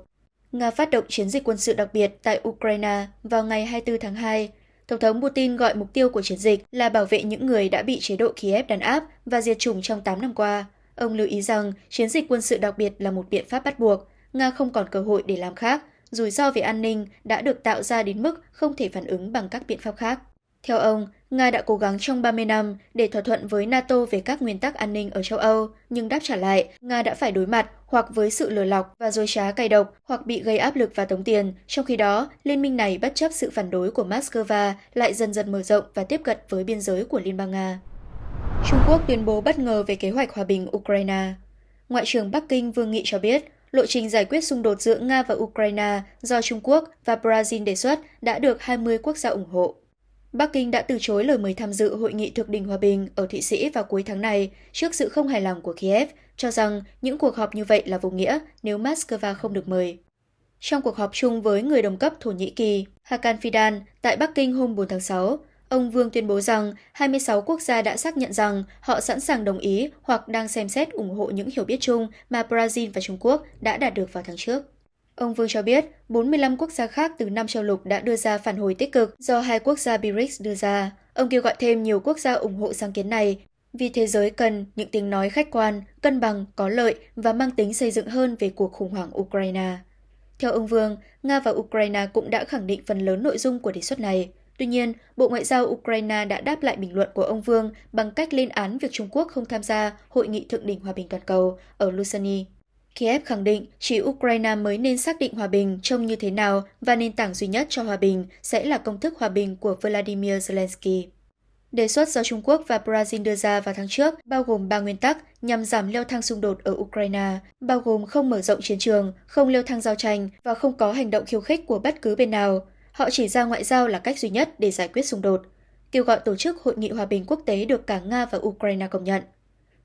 Nga phát động chiến dịch quân sự đặc biệt tại Ukraine vào ngày 24 tháng 2, Tổng thống Putin gọi mục tiêu của chiến dịch là bảo vệ những người đã bị chế độ Kiev đàn áp và diệt chủng trong 8 năm qua. Ông lưu ý rằng chiến dịch quân sự đặc biệt là một biện pháp bắt buộc, Nga không còn cơ hội để làm khác, rủi ro về an ninh đã được tạo ra đến mức không thể phản ứng bằng các biện pháp khác. Theo ông, Nga đã cố gắng trong 30 năm để thỏa thuận với NATO về các nguyên tắc an ninh ở châu Âu, nhưng đáp trả lại, Nga đã phải đối mặt hoặc với sự lừa lọc và dối trá cay độc hoặc bị gây áp lực và tống tiền. Trong khi đó, liên minh này bất chấp sự phản đối của Moscow lại dần dần mở rộng và tiếp cận với biên giới của Liên bang Nga. Trung Quốc tuyên bố bất ngờ về kế hoạch hòa bình Ukraine. Ngoại trưởng Bắc Kinh Vương Nghị cho biết, lộ trình giải quyết xung đột giữa Nga và Ukraine do Trung Quốc và Brazil đề xuất đã được 20 quốc gia ủng hộ. Bắc Kinh đã từ chối lời mời tham dự hội nghị thượng đỉnh hòa bình ở Thụy Sĩ vào cuối tháng này trước sự không hài lòng của Kiev, cho rằng những cuộc họp như vậy là vô nghĩa nếu Moscow không được mời. Trong cuộc họp chung với người đồng cấp Thổ Nhĩ Kỳ Hakan Fidan tại Bắc Kinh hôm 4 tháng 6, ông Vương tuyên bố rằng 26 quốc gia đã xác nhận rằng họ sẵn sàng đồng ý hoặc đang xem xét ủng hộ những hiểu biết chung mà Brazil và Trung Quốc đã đạt được vào tháng trước. Ông Vương cho biết, 45 quốc gia khác từ năm châu lục đã đưa ra phản hồi tích cực do hai quốc gia BRICS đưa ra. Ông kêu gọi thêm nhiều quốc gia ủng hộ sáng kiến này, vì thế giới cần những tiếng nói khách quan, cân bằng, có lợi và mang tính xây dựng hơn về cuộc khủng hoảng Ukraine. Theo ông Vương, Nga và Ukraine cũng đã khẳng định phần lớn nội dung của đề xuất này. Tuy nhiên, Bộ Ngoại giao Ukraine đã đáp lại bình luận của ông Vương bằng cách lên án việc Trung Quốc không tham gia Hội nghị Thượng đỉnh Hòa bình Toàn cầu ở Lusani. Kiev khẳng định chỉ Ukraine mới nên xác định hòa bình trông như thế nào và nền tảng duy nhất cho hòa bình sẽ là công thức hòa bình của Vladimir Zelensky. Đề xuất do Trung Quốc và Brazil đưa ra vào tháng trước bao gồm ba nguyên tắc nhằm giảm leo thang xung đột ở Ukraine, bao gồm không mở rộng chiến trường, không leo thang giao tranh và không có hành động khiêu khích của bất cứ bên nào. Họ chỉ ra ngoại giao là cách duy nhất để giải quyết xung đột, kêu gọi tổ chức Hội nghị Hòa bình Quốc tế được cả Nga và Ukraine công nhận.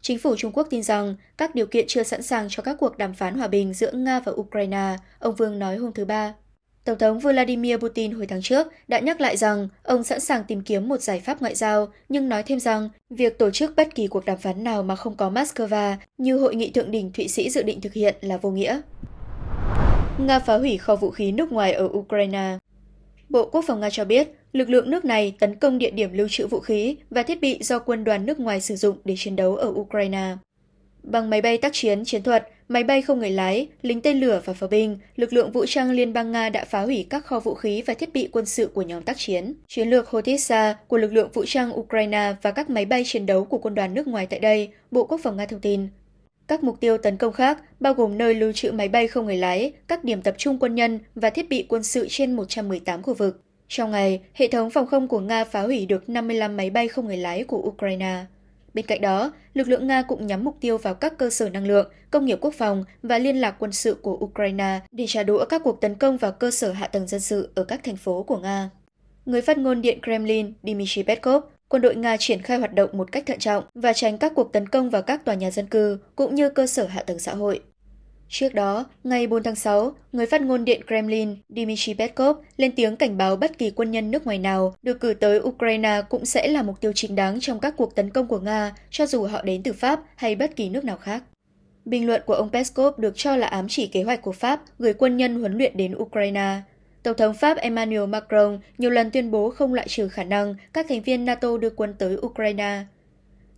Chính phủ Trung Quốc tin rằng các điều kiện chưa sẵn sàng cho các cuộc đàm phán hòa bình giữa Nga và Ukraine, ông Vương nói hôm thứ Ba. Tổng thống Vladimir Putin hồi tháng trước đã nhắc lại rằng ông sẵn sàng tìm kiếm một giải pháp ngoại giao, nhưng nói thêm rằng việc tổ chức bất kỳ cuộc đàm phán nào mà không có Moscow như hội nghị thượng đỉnh Thụy Sĩ dự định thực hiện là vô nghĩa. Nga phá hủy kho vũ khí nước ngoài ở Ukraine Bộ Quốc phòng Nga cho biết, lực lượng nước này tấn công địa điểm lưu trữ vũ khí và thiết bị do quân đoàn nước ngoài sử dụng để chiến đấu ở Ukraine. Bằng máy bay tác chiến, chiến thuật, máy bay không người lái, lính tên lửa và pháo binh, lực lượng vũ trang Liên bang Nga đã phá hủy các kho vũ khí và thiết bị quân sự của nhóm tác chiến, chiến lược Hotissa của lực lượng vũ trang Ukraine và các máy bay chiến đấu của quân đoàn nước ngoài tại đây, Bộ Quốc phòng Nga thông tin. Các mục tiêu tấn công khác bao gồm nơi lưu trữ máy bay không người lái, các điểm tập trung quân nhân và thiết bị quân sự trên 118 khu vực. Trong ngày, hệ thống phòng không của Nga phá hủy được 55 máy bay không người lái của Ukraine. Bên cạnh đó, lực lượng Nga cũng nhắm mục tiêu vào các cơ sở năng lượng, công nghiệp quốc phòng và liên lạc quân sự của Ukraine để trả đũa các cuộc tấn công vào cơ sở hạ tầng dân sự ở các thành phố của Nga. Người phát ngôn Điện Kremlin Dmitry Peskov quân đội Nga triển khai hoạt động một cách thận trọng và tránh các cuộc tấn công vào các tòa nhà dân cư cũng như cơ sở hạ tầng xã hội. Trước đó, ngày 4 tháng 6, người phát ngôn Điện Kremlin Dmitry Peskov lên tiếng cảnh báo bất kỳ quân nhân nước ngoài nào được cử tới Ukraine cũng sẽ là mục tiêu chính đáng trong các cuộc tấn công của Nga, cho dù họ đến từ Pháp hay bất kỳ nước nào khác. Bình luận của ông Peskov được cho là ám chỉ kế hoạch của Pháp gửi quân nhân huấn luyện đến Ukraine. Tổng thống Pháp Emmanuel Macron nhiều lần tuyên bố không loại trừ khả năng các thành viên NATO đưa quân tới Ukraine –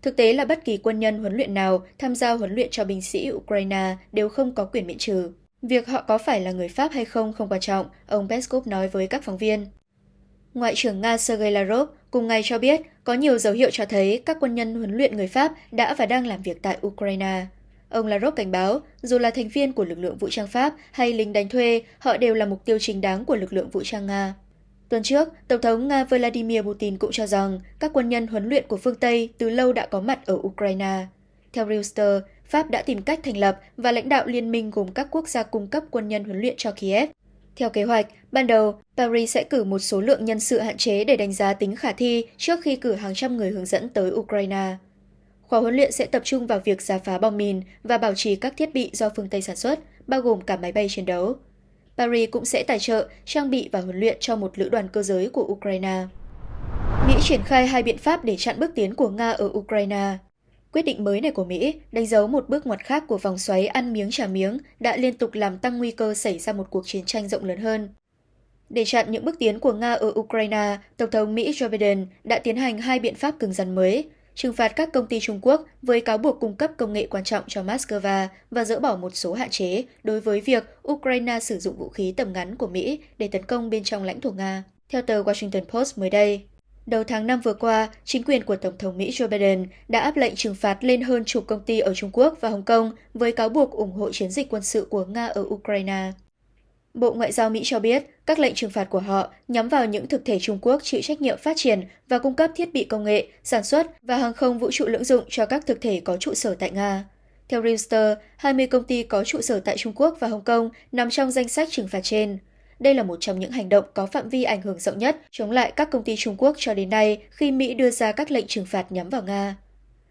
Thực tế là bất kỳ quân nhân huấn luyện nào tham gia huấn luyện cho binh sĩ Ukraine đều không có quyền miễn trừ. Việc họ có phải là người Pháp hay không không quan trọng, ông Peskov nói với các phóng viên. Ngoại trưởng Nga Sergei Lavrov cùng ngày cho biết có nhiều dấu hiệu cho thấy các quân nhân huấn luyện người Pháp đã và đang làm việc tại Ukraine. Ông Lavrov cảnh báo, dù là thành viên của lực lượng vũ trang Pháp hay lính đánh thuê, họ đều là mục tiêu chính đáng của lực lượng vũ trang Nga. Tuần trước, Tổng thống Nga Vladimir Putin cũng cho rằng các quân nhân huấn luyện của phương Tây từ lâu đã có mặt ở Ukraine. Theo Reuters, Pháp đã tìm cách thành lập và lãnh đạo liên minh gồm các quốc gia cung cấp quân nhân huấn luyện cho Kiev. Theo kế hoạch, ban đầu, Paris sẽ cử một số lượng nhân sự hạn chế để đánh giá tính khả thi trước khi cử hàng trăm người hướng dẫn tới Ukraine. Khóa huấn luyện sẽ tập trung vào việc giả phá bom mìn và bảo trì các thiết bị do phương Tây sản xuất, bao gồm cả máy bay chiến đấu. Paris cũng sẽ tài trợ, trang bị và huấn luyện cho một lữ đoàn cơ giới của Ukraine. Mỹ triển khai hai biện pháp để chặn bước tiến của Nga ở Ukraine. Quyết định mới này của Mỹ đánh dấu một bước ngoặt khác của vòng xoáy ăn miếng trả miếng đã liên tục làm tăng nguy cơ xảy ra một cuộc chiến tranh rộng lớn hơn. Để chặn những bước tiến của Nga ở Ukraine, Tổng thống Mỹ Joe Biden đã tiến hành hai biện pháp cứng rắn mới, trừng phạt các công ty Trung Quốc với cáo buộc cung cấp công nghệ quan trọng cho Moscow và dỡ bỏ một số hạn chế đối với việc Ukraine sử dụng vũ khí tầm ngắn của Mỹ để tấn công bên trong lãnh thổ Nga, theo tờ Washington Post mới đây. Đầu tháng 5 vừa qua, chính quyền của Tổng thống Mỹ Joe Biden đã áp lệnh trừng phạt lên hơn chục công ty ở Trung Quốc và Hồng Kông với cáo buộc ủng hộ chiến dịch quân sự của Nga ở Ukraine. Bộ Ngoại giao Mỹ cho biết các lệnh trừng phạt của họ nhắm vào những thực thể Trung Quốc chịu trách nhiệm phát triển và cung cấp thiết bị công nghệ, sản xuất và hàng không vũ trụ lưỡng dụng cho các thực thể có trụ sở tại Nga. Theo Reuters, 20 công ty có trụ sở tại Trung Quốc và Hồng Kông nằm trong danh sách trừng phạt trên. Đây là một trong những hành động có phạm vi ảnh hưởng rộng nhất chống lại các công ty Trung Quốc cho đến nay khi Mỹ đưa ra các lệnh trừng phạt nhắm vào Nga.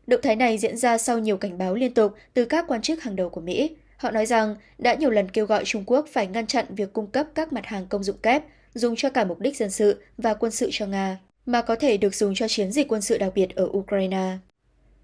Động thái này diễn ra sau nhiều cảnh báo liên tục từ các quan chức hàng đầu của Mỹ, Họ nói rằng đã nhiều lần kêu gọi Trung Quốc phải ngăn chặn việc cung cấp các mặt hàng công dụng kép dùng cho cả mục đích dân sự và quân sự cho Nga, mà có thể được dùng cho chiến dịch quân sự đặc biệt ở Ukraine.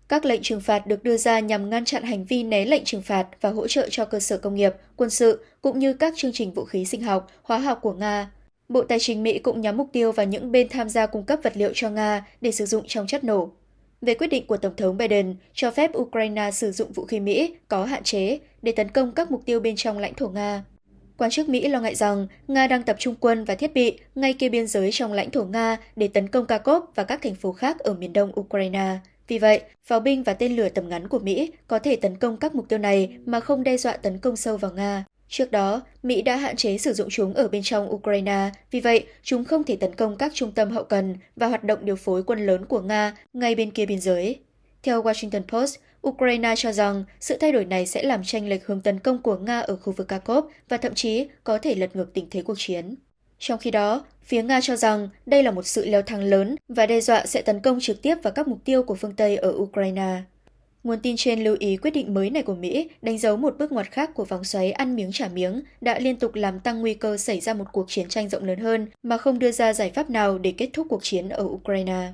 Các lệnh trừng phạt được đưa ra nhằm ngăn chặn hành vi né lệnh trừng phạt và hỗ trợ cho cơ sở công nghiệp, quân sự cũng như các chương trình vũ khí sinh học, hóa học của Nga. Bộ Tài chính Mỹ cũng nhắm mục tiêu vào những bên tham gia cung cấp vật liệu cho Nga để sử dụng trong chất nổ. Về quyết định của Tổng thống Biden cho phép Ukraine sử dụng vũ khí Mỹ có hạn chế để tấn công các mục tiêu bên trong lãnh thổ Nga. Quan chức Mỹ lo ngại rằng Nga đang tập trung quân và thiết bị ngay kia biên giới trong lãnh thổ Nga để tấn công Kharkov và các thành phố khác ở miền đông Ukraine. Vì vậy, pháo binh và tên lửa tầm ngắn của Mỹ có thể tấn công các mục tiêu này mà không đe dọa tấn công sâu vào Nga. Trước đó, Mỹ đã hạn chế sử dụng chúng ở bên trong Ukraine, vì vậy chúng không thể tấn công các trung tâm hậu cần và hoạt động điều phối quân lớn của Nga ngay bên kia biên giới. Theo Washington Post, Ukraine cho rằng sự thay đổi này sẽ làm tranh lệch hướng tấn công của Nga ở khu vực Kharkov và thậm chí có thể lật ngược tình thế cuộc chiến. Trong khi đó, phía Nga cho rằng đây là một sự leo thang lớn và đe dọa sẽ tấn công trực tiếp vào các mục tiêu của phương Tây ở Ukraine. Nguồn tin trên lưu ý quyết định mới này của Mỹ đánh dấu một bước ngoặt khác của vòng xoáy ăn miếng trả miếng đã liên tục làm tăng nguy cơ xảy ra một cuộc chiến tranh rộng lớn hơn mà không đưa ra giải pháp nào để kết thúc cuộc chiến ở Ukraine.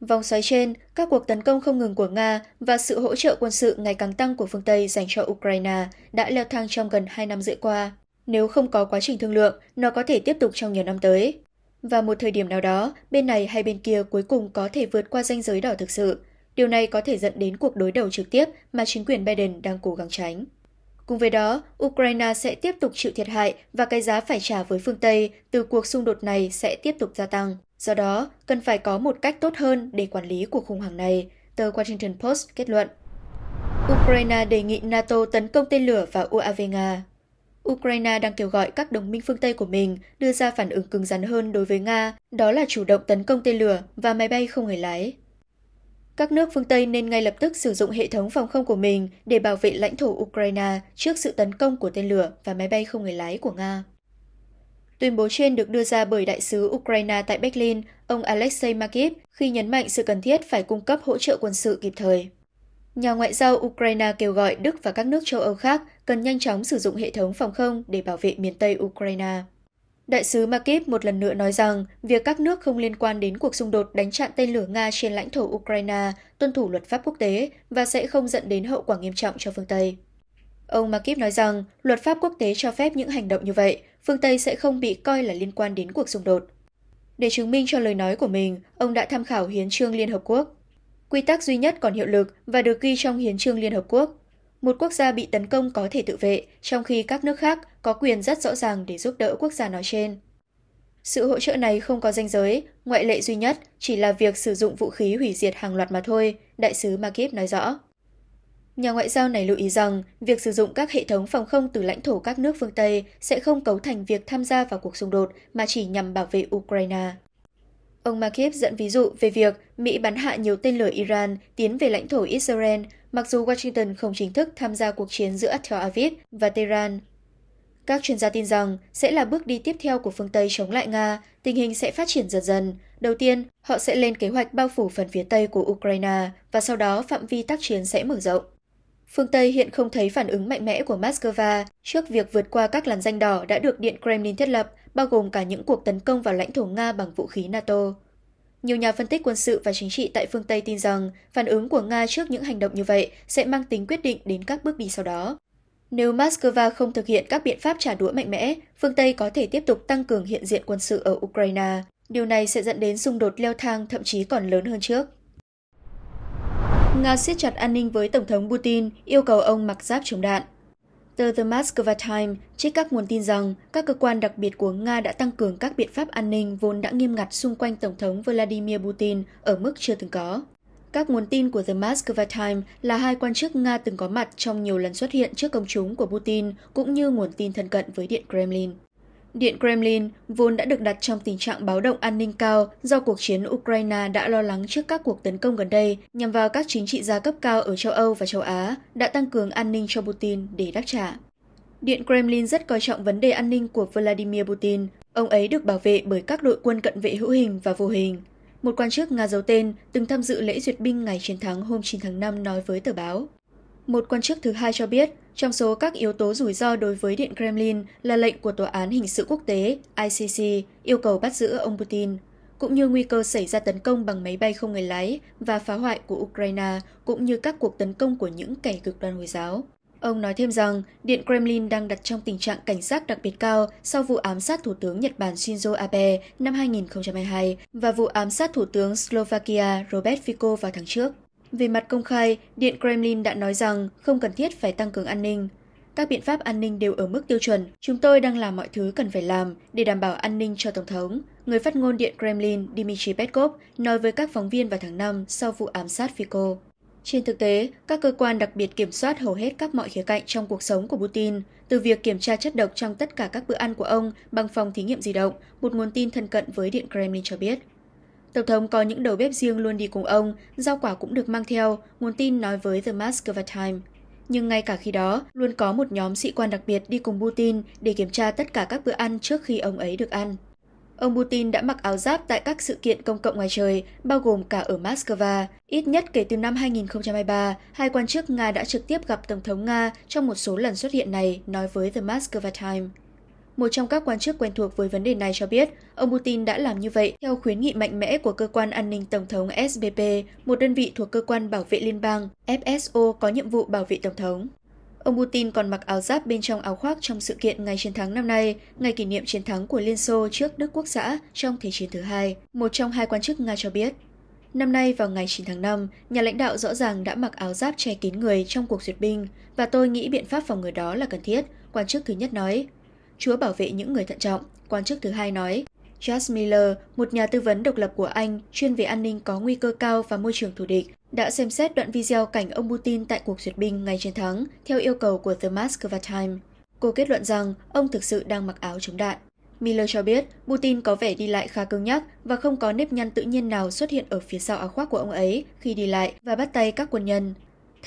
Vòng xoáy trên, các cuộc tấn công không ngừng của Nga và sự hỗ trợ quân sự ngày càng tăng của phương Tây dành cho Ukraine đã leo thang trong gần 2 năm rưỡi qua. Nếu không có quá trình thương lượng, nó có thể tiếp tục trong nhiều năm tới. Và một thời điểm nào đó, bên này hay bên kia cuối cùng có thể vượt qua ranh giới đỏ thực sự. Điều này có thể dẫn đến cuộc đối đầu trực tiếp mà chính quyền Biden đang cố gắng tránh. Cùng với đó, Ukraine sẽ tiếp tục chịu thiệt hại và cái giá phải trả với phương Tây từ cuộc xung đột này sẽ tiếp tục gia tăng. Do đó, cần phải có một cách tốt hơn để quản lý cuộc khủng hoảng này, tờ Washington Post kết luận. Ukraine đề nghị NATO tấn công tên lửa và UAV Nga Ukraine đang kêu gọi các đồng minh phương Tây của mình đưa ra phản ứng cứng rắn hơn đối với Nga, đó là chủ động tấn công tên lửa và máy bay không người lái. Các nước phương Tây nên ngay lập tức sử dụng hệ thống phòng không của mình để bảo vệ lãnh thổ Ukraine trước sự tấn công của tên lửa và máy bay không người lái của Nga. Tuyên bố trên được đưa ra bởi đại sứ Ukraine tại Berlin, ông Alexei Makiv, khi nhấn mạnh sự cần thiết phải cung cấp hỗ trợ quân sự kịp thời. Nhà ngoại giao Ukraine kêu gọi Đức và các nước châu Âu khác cần nhanh chóng sử dụng hệ thống phòng không để bảo vệ miền Tây Ukraine. Đại sứ Makiv một lần nữa nói rằng việc các nước không liên quan đến cuộc xung đột đánh chặn tên lửa Nga trên lãnh thổ Ukraine tuân thủ luật pháp quốc tế và sẽ không dẫn đến hậu quả nghiêm trọng cho phương Tây. Ông Makip nói rằng luật pháp quốc tế cho phép những hành động như vậy, phương Tây sẽ không bị coi là liên quan đến cuộc xung đột. Để chứng minh cho lời nói của mình, ông đã tham khảo Hiến trương Liên Hợp Quốc. Quy tắc duy nhất còn hiệu lực và được ghi trong Hiến trương Liên Hợp Quốc. Một quốc gia bị tấn công có thể tự vệ, trong khi các nước khác có quyền rất rõ ràng để giúp đỡ quốc gia nói trên. Sự hỗ trợ này không có danh giới, ngoại lệ duy nhất chỉ là việc sử dụng vũ khí hủy diệt hàng loạt mà thôi, đại sứ Makip nói rõ. Nhà ngoại giao này lưu ý rằng, việc sử dụng các hệ thống phòng không từ lãnh thổ các nước phương Tây sẽ không cấu thành việc tham gia vào cuộc xung đột mà chỉ nhằm bảo vệ Ukraine. Ông Makiev dẫn ví dụ về việc Mỹ bắn hạ nhiều tên lửa Iran tiến về lãnh thổ Israel, mặc dù Washington không chính thức tham gia cuộc chiến giữa Tel Aviv và Tehran. Các chuyên gia tin rằng sẽ là bước đi tiếp theo của phương Tây chống lại Nga, tình hình sẽ phát triển dần dần. Đầu tiên, họ sẽ lên kế hoạch bao phủ phần phía Tây của Ukraine và sau đó phạm vi tác chiến sẽ mở rộng. Phương Tây hiện không thấy phản ứng mạnh mẽ của Moscow trước việc vượt qua các làn danh đỏ đã được Điện Kremlin thiết lập, bao gồm cả những cuộc tấn công vào lãnh thổ Nga bằng vũ khí NATO. Nhiều nhà phân tích quân sự và chính trị tại phương Tây tin rằng phản ứng của Nga trước những hành động như vậy sẽ mang tính quyết định đến các bước đi sau đó. Nếu Moscow không thực hiện các biện pháp trả đũa mạnh mẽ, phương Tây có thể tiếp tục tăng cường hiện diện quân sự ở Ukraine. Điều này sẽ dẫn đến xung đột leo thang thậm chí còn lớn hơn trước. Nga siết chặt an ninh với Tổng thống Putin, yêu cầu ông mặc giáp chống đạn. Tờ The Moscow Times trích các nguồn tin rằng các cơ quan đặc biệt của Nga đã tăng cường các biện pháp an ninh vốn đã nghiêm ngặt xung quanh Tổng thống Vladimir Putin ở mức chưa từng có. Các nguồn tin của The Moscow Times là hai quan chức Nga từng có mặt trong nhiều lần xuất hiện trước công chúng của Putin cũng như nguồn tin thân cận với Điện Kremlin. Điện Kremlin vốn đã được đặt trong tình trạng báo động an ninh cao do cuộc chiến Ukraine đã lo lắng trước các cuộc tấn công gần đây nhằm vào các chính trị gia cấp cao ở châu Âu và châu Á đã tăng cường an ninh cho Putin để đáp trả. Điện Kremlin rất coi trọng vấn đề an ninh của Vladimir Putin. Ông ấy được bảo vệ bởi các đội quân cận vệ hữu hình và vô hình. Một quan chức Nga giấu tên từng tham dự lễ duyệt binh ngày chiến thắng hôm 9 tháng 5 nói với tờ báo. Một quan chức thứ hai cho biết, trong số các yếu tố rủi ro đối với Điện Kremlin là lệnh của Tòa án Hình sự Quốc tế ICC yêu cầu bắt giữ ông Putin, cũng như nguy cơ xảy ra tấn công bằng máy bay không người lái và phá hoại của Ukraine, cũng như các cuộc tấn công của những kẻ cực đoan Hồi giáo. Ông nói thêm rằng Điện Kremlin đang đặt trong tình trạng cảnh giác đặc biệt cao sau vụ ám sát Thủ tướng Nhật Bản Shinzo Abe năm 2022 và vụ ám sát Thủ tướng Slovakia Robert Fico vào tháng trước. Về mặt công khai, Điện Kremlin đã nói rằng không cần thiết phải tăng cường an ninh. Các biện pháp an ninh đều ở mức tiêu chuẩn. Chúng tôi đang làm mọi thứ cần phải làm để đảm bảo an ninh cho Tổng thống, người phát ngôn Điện Kremlin Dmitry Peskov nói với các phóng viên vào tháng 5 sau vụ ám sát Fico. Trên thực tế, các cơ quan đặc biệt kiểm soát hầu hết các mọi khía cạnh trong cuộc sống của Putin, từ việc kiểm tra chất độc trong tất cả các bữa ăn của ông bằng phòng thí nghiệm di động, một nguồn tin thân cận với Điện Kremlin cho biết. Tổng thống có những đầu bếp riêng luôn đi cùng ông, rau quả cũng được mang theo, nguồn tin nói với The Moscow Times. Nhưng ngay cả khi đó, luôn có một nhóm sĩ quan đặc biệt đi cùng Putin để kiểm tra tất cả các bữa ăn trước khi ông ấy được ăn. Ông Putin đã mặc áo giáp tại các sự kiện công cộng ngoài trời, bao gồm cả ở Moscow. Ít nhất kể từ năm 2023, hai quan chức Nga đã trực tiếp gặp Tổng thống Nga trong một số lần xuất hiện này, nói với The Moscow Times. Một trong các quan chức quen thuộc với vấn đề này cho biết, ông Putin đã làm như vậy theo khuyến nghị mạnh mẽ của cơ quan an ninh tổng thống SBP, một đơn vị thuộc cơ quan bảo vệ liên bang FSO có nhiệm vụ bảo vệ tổng thống. Ông Putin còn mặc áo giáp bên trong áo khoác trong sự kiện ngày chiến thắng năm nay, ngày kỷ niệm chiến thắng của Liên Xô trước Đức Quốc xã trong Thế chiến thứ hai, một trong hai quan chức Nga cho biết. Năm nay vào ngày 9 tháng 5, nhà lãnh đạo rõ ràng đã mặc áo giáp che kín người trong cuộc duyệt binh và tôi nghĩ biện pháp phòng người đó là cần thiết, quan chức thứ nhất nói. Chúa bảo vệ những người thận trọng, quan chức thứ hai nói. Charles Miller, một nhà tư vấn độc lập của Anh chuyên về an ninh có nguy cơ cao và môi trường thù địch, đã xem xét đoạn video cảnh ông Putin tại cuộc duyệt binh ngày chiến thắng theo yêu cầu của The Moscow Times. Cô kết luận rằng ông thực sự đang mặc áo chống đạn. Miller cho biết Putin có vẻ đi lại khá cứng nhắc và không có nếp nhăn tự nhiên nào xuất hiện ở phía sau áo khoác của ông ấy khi đi lại và bắt tay các quân nhân.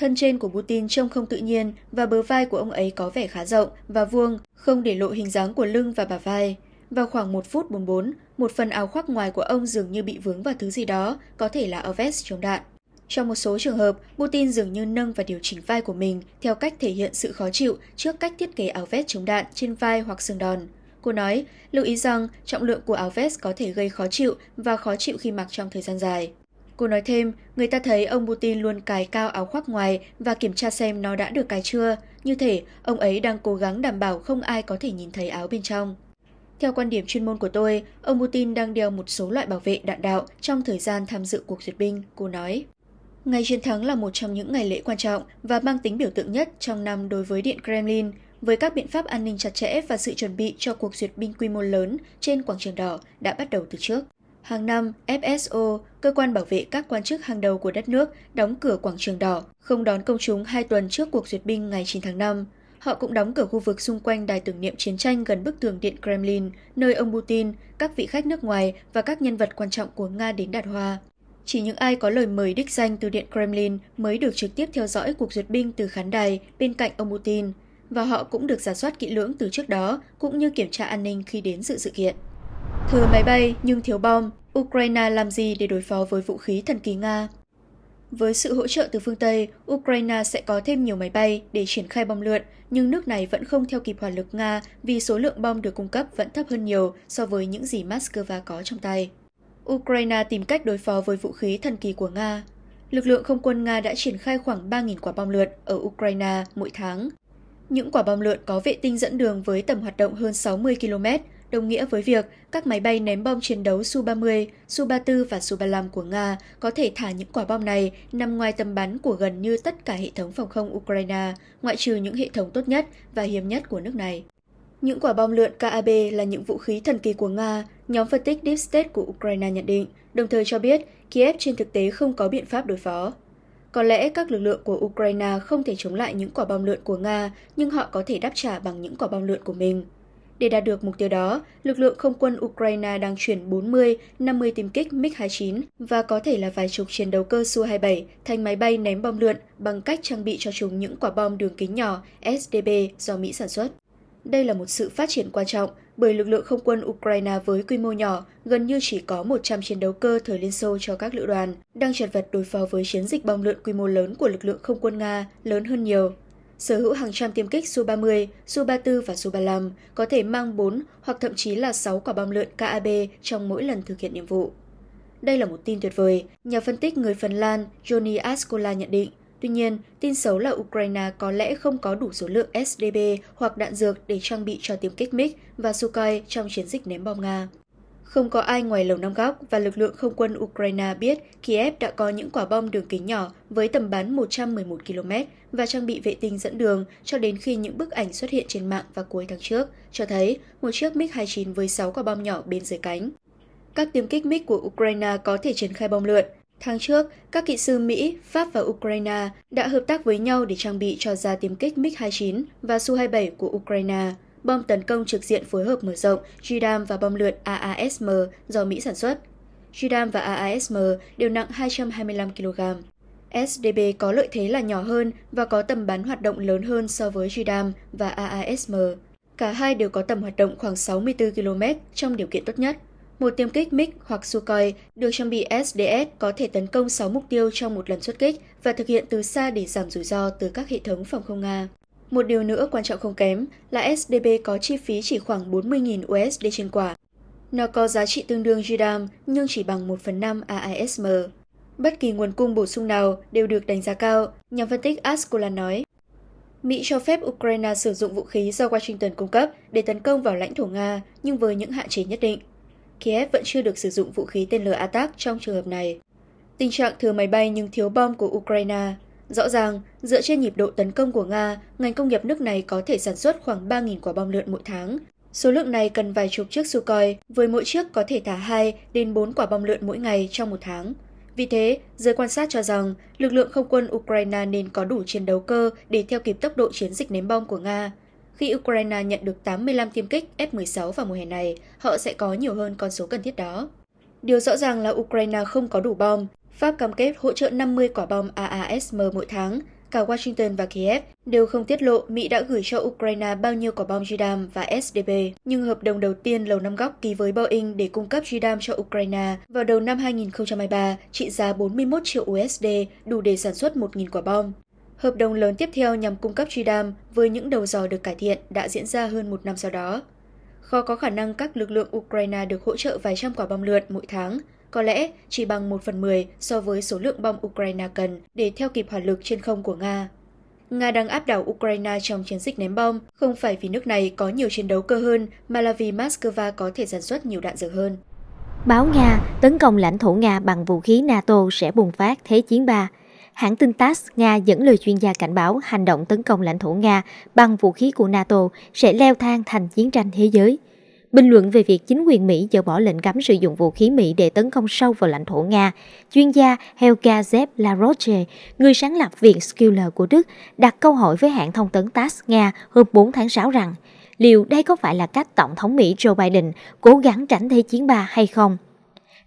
Thân trên của Putin trông không tự nhiên và bờ vai của ông ấy có vẻ khá rộng và vuông, không để lộ hình dáng của lưng và bả vai. Vào khoảng 1 phút 44, một phần áo khoác ngoài của ông dường như bị vướng vào thứ gì đó, có thể là ở vest chống đạn. Trong một số trường hợp, Putin dường như nâng và điều chỉnh vai của mình theo cách thể hiện sự khó chịu trước cách thiết kế áo vest chống đạn trên vai hoặc xương đòn. Cô nói, lưu ý rằng trọng lượng của áo vest có thể gây khó chịu và khó chịu khi mặc trong thời gian dài. Cô nói thêm, người ta thấy ông Putin luôn cài cao áo khoác ngoài và kiểm tra xem nó đã được cài chưa. Như thể, ông ấy đang cố gắng đảm bảo không ai có thể nhìn thấy áo bên trong. Theo quan điểm chuyên môn của tôi, ông Putin đang đeo một số loại bảo vệ đạn đạo trong thời gian tham dự cuộc duyệt binh, cô nói. Ngày chiến thắng là một trong những ngày lễ quan trọng và mang tính biểu tượng nhất trong năm đối với Điện Kremlin, với các biện pháp an ninh chặt chẽ và sự chuẩn bị cho cuộc duyệt binh quy mô lớn trên quảng trường đỏ đã bắt đầu từ trước. Hàng năm, FSO, cơ quan bảo vệ các quan chức hàng đầu của đất nước, đóng cửa quảng trường đỏ, không đón công chúng hai tuần trước cuộc duyệt binh ngày 9 tháng 5. Họ cũng đóng cửa khu vực xung quanh đài tưởng niệm chiến tranh gần bức tường Điện Kremlin, nơi ông Putin, các vị khách nước ngoài và các nhân vật quan trọng của Nga đến đặt hoa. Chỉ những ai có lời mời đích danh từ Điện Kremlin mới được trực tiếp theo dõi cuộc duyệt binh từ khán đài bên cạnh ông Putin, và họ cũng được giả soát kỹ lưỡng từ trước đó, cũng như kiểm tra an ninh khi đến dự sự kiện. Thừa máy bay nhưng thiếu bom, Ukraine làm gì để đối phó với vũ khí thần kỳ Nga? Với sự hỗ trợ từ phương Tây, Ukraine sẽ có thêm nhiều máy bay để triển khai bom lượn, nhưng nước này vẫn không theo kịp hỏa lực Nga vì số lượng bom được cung cấp vẫn thấp hơn nhiều so với những gì Moscow có trong tay. Ukraine tìm cách đối phó với vũ khí thần kỳ của Nga. Lực lượng không quân Nga đã triển khai khoảng 3.000 quả bom lượn ở Ukraine mỗi tháng. Những quả bom lượn có vệ tinh dẫn đường với tầm hoạt động hơn 60 km, đồng nghĩa với việc các máy bay ném bom chiến đấu Su-30, Su-34 và Su-35 của Nga có thể thả những quả bom này nằm ngoài tầm bắn của gần như tất cả hệ thống phòng không Ukraine, ngoại trừ những hệ thống tốt nhất và hiếm nhất của nước này. Những quả bom lượn KAB là những vũ khí thần kỳ của Nga, nhóm phân tích Deep State của Ukraine nhận định, đồng thời cho biết Kiev trên thực tế không có biện pháp đối phó. Có lẽ các lực lượng của Ukraine không thể chống lại những quả bom lượn của Nga, nhưng họ có thể đáp trả bằng những quả bom lượn của mình. Để đạt được mục tiêu đó, lực lượng không quân Ukraine đang chuyển 40, 50 tiêm kích MiG-29 và có thể là vài chục chiến đấu cơ Su-27 thành máy bay ném bom lượn bằng cách trang bị cho chúng những quả bom đường kính nhỏ SDB do Mỹ sản xuất. Đây là một sự phát triển quan trọng bởi lực lượng không quân Ukraine với quy mô nhỏ gần như chỉ có 100 chiến đấu cơ thời Liên Xô cho các lữ đoàn, đang chật vật đối phó với chiến dịch bom lượn quy mô lớn của lực lượng không quân Nga lớn hơn nhiều sở hữu hàng trăm tiêm kích Su-30, Su-34 và Su-35, có thể mang 4 hoặc thậm chí là 6 quả bom lượn KAB trong mỗi lần thực hiện nhiệm vụ. Đây là một tin tuyệt vời, nhà phân tích người Phần Lan Joni Askola nhận định. Tuy nhiên, tin xấu là Ukraine có lẽ không có đủ số lượng SDB hoặc đạn dược để trang bị cho tiêm kích MiG và Sukhoi trong chiến dịch ném bom Nga. Không có ai ngoài lầu năm góc và lực lượng không quân Ukraine biết Kiev đã có những quả bom đường kính nhỏ với tầm bắn 111 km và trang bị vệ tinh dẫn đường cho đến khi những bức ảnh xuất hiện trên mạng vào cuối tháng trước cho thấy một chiếc MiG-29 với 6 quả bom nhỏ bên dưới cánh. Các tiêm kích MiG của Ukraine có thể triển khai bom lượn. Tháng trước, các kỹ sư Mỹ, Pháp và Ukraine đã hợp tác với nhau để trang bị cho ra tiêm kích MiG-29 và Su-27 của Ukraine bom tấn công trực diện phối hợp mở rộng JDAM và bom lượn AASM do Mỹ sản xuất. JDAM và AASM đều nặng 225 kg. SDB có lợi thế là nhỏ hơn và có tầm bắn hoạt động lớn hơn so với JDAM và AASM. Cả hai đều có tầm hoạt động khoảng 64 km trong điều kiện tốt nhất. Một tiêm kích MiG hoặc Sukhoi được trang bị SDS có thể tấn công 6 mục tiêu trong một lần xuất kích và thực hiện từ xa để giảm rủi ro từ các hệ thống phòng không Nga. Một điều nữa quan trọng không kém là SDB có chi phí chỉ khoảng 40.000 USD trên quả. Nó có giá trị tương đương GDAM nhưng chỉ bằng 1 phần 5 AISM. Bất kỳ nguồn cung bổ sung nào đều được đánh giá cao, nhà phân tích askola nói. Mỹ cho phép Ukraine sử dụng vũ khí do Washington cung cấp để tấn công vào lãnh thổ Nga, nhưng với những hạn chế nhất định. Kiev vẫn chưa được sử dụng vũ khí tên lửa attack trong trường hợp này. Tình trạng thừa máy bay nhưng thiếu bom của Ukraine Rõ ràng, dựa trên nhịp độ tấn công của Nga, ngành công nghiệp nước này có thể sản xuất khoảng 3.000 quả bom lượn mỗi tháng. Số lượng này cần vài chục chiếc Sukhoi, với mỗi chiếc có thể thả 2 đến 4 quả bom lượn mỗi ngày trong một tháng. Vì thế, giới quan sát cho rằng lực lượng không quân Ukraine nên có đủ chiến đấu cơ để theo kịp tốc độ chiến dịch ném bom của Nga. Khi Ukraine nhận được 85 tiêm kích F-16 vào mùa hè này, họ sẽ có nhiều hơn con số cần thiết đó. Điều rõ ràng là Ukraine không có đủ bom, Pháp cam kết hỗ trợ 50 quả bom AASM mỗi tháng. Cả Washington và Kiev đều không tiết lộ Mỹ đã gửi cho Ukraine bao nhiêu quả bom JDAM và SDB, nhưng hợp đồng đầu tiên Lầu Năm Góc ký với Boeing để cung cấp JDAM cho Ukraine vào đầu năm 2023 trị giá 41 triệu USD đủ để sản xuất 1.000 quả bom. Hợp đồng lớn tiếp theo nhằm cung cấp JDAM với những đầu dò được cải thiện đã diễn ra hơn một năm sau đó. Khó có khả năng các lực lượng Ukraine được hỗ trợ vài trăm quả bom lượn mỗi tháng – có lẽ chỉ bằng 1 phần 10 so với số lượng bom Ukraine cần để theo kịp hỏa lực trên không của Nga. Nga đang áp đảo Ukraine trong chiến dịch ném bom, không phải vì nước này có nhiều chiến đấu cơ hơn, mà là vì Moscow có thể sản xuất nhiều đạn dược hơn. Báo Nga tấn công lãnh thổ Nga bằng vũ khí NATO sẽ bùng phát Thế chiến 3. Hãng tin TASS Nga dẫn lời chuyên gia cảnh báo hành động tấn công lãnh thổ Nga bằng vũ khí của NATO sẽ leo thang thành chiến tranh thế giới – Bình luận về việc chính quyền Mỹ dỡ bỏ lệnh cấm sử dụng vũ khí Mỹ để tấn công sâu vào lãnh thổ Nga, chuyên gia Helga Zepp Laroche, người sáng lập Viện Skiller của Đức, đặt câu hỏi với hãng thông tấn TASS Nga hôm 4 tháng 6 rằng liệu đây có phải là cách Tổng thống Mỹ Joe Biden cố gắng tránh Thế chiến 3 hay không?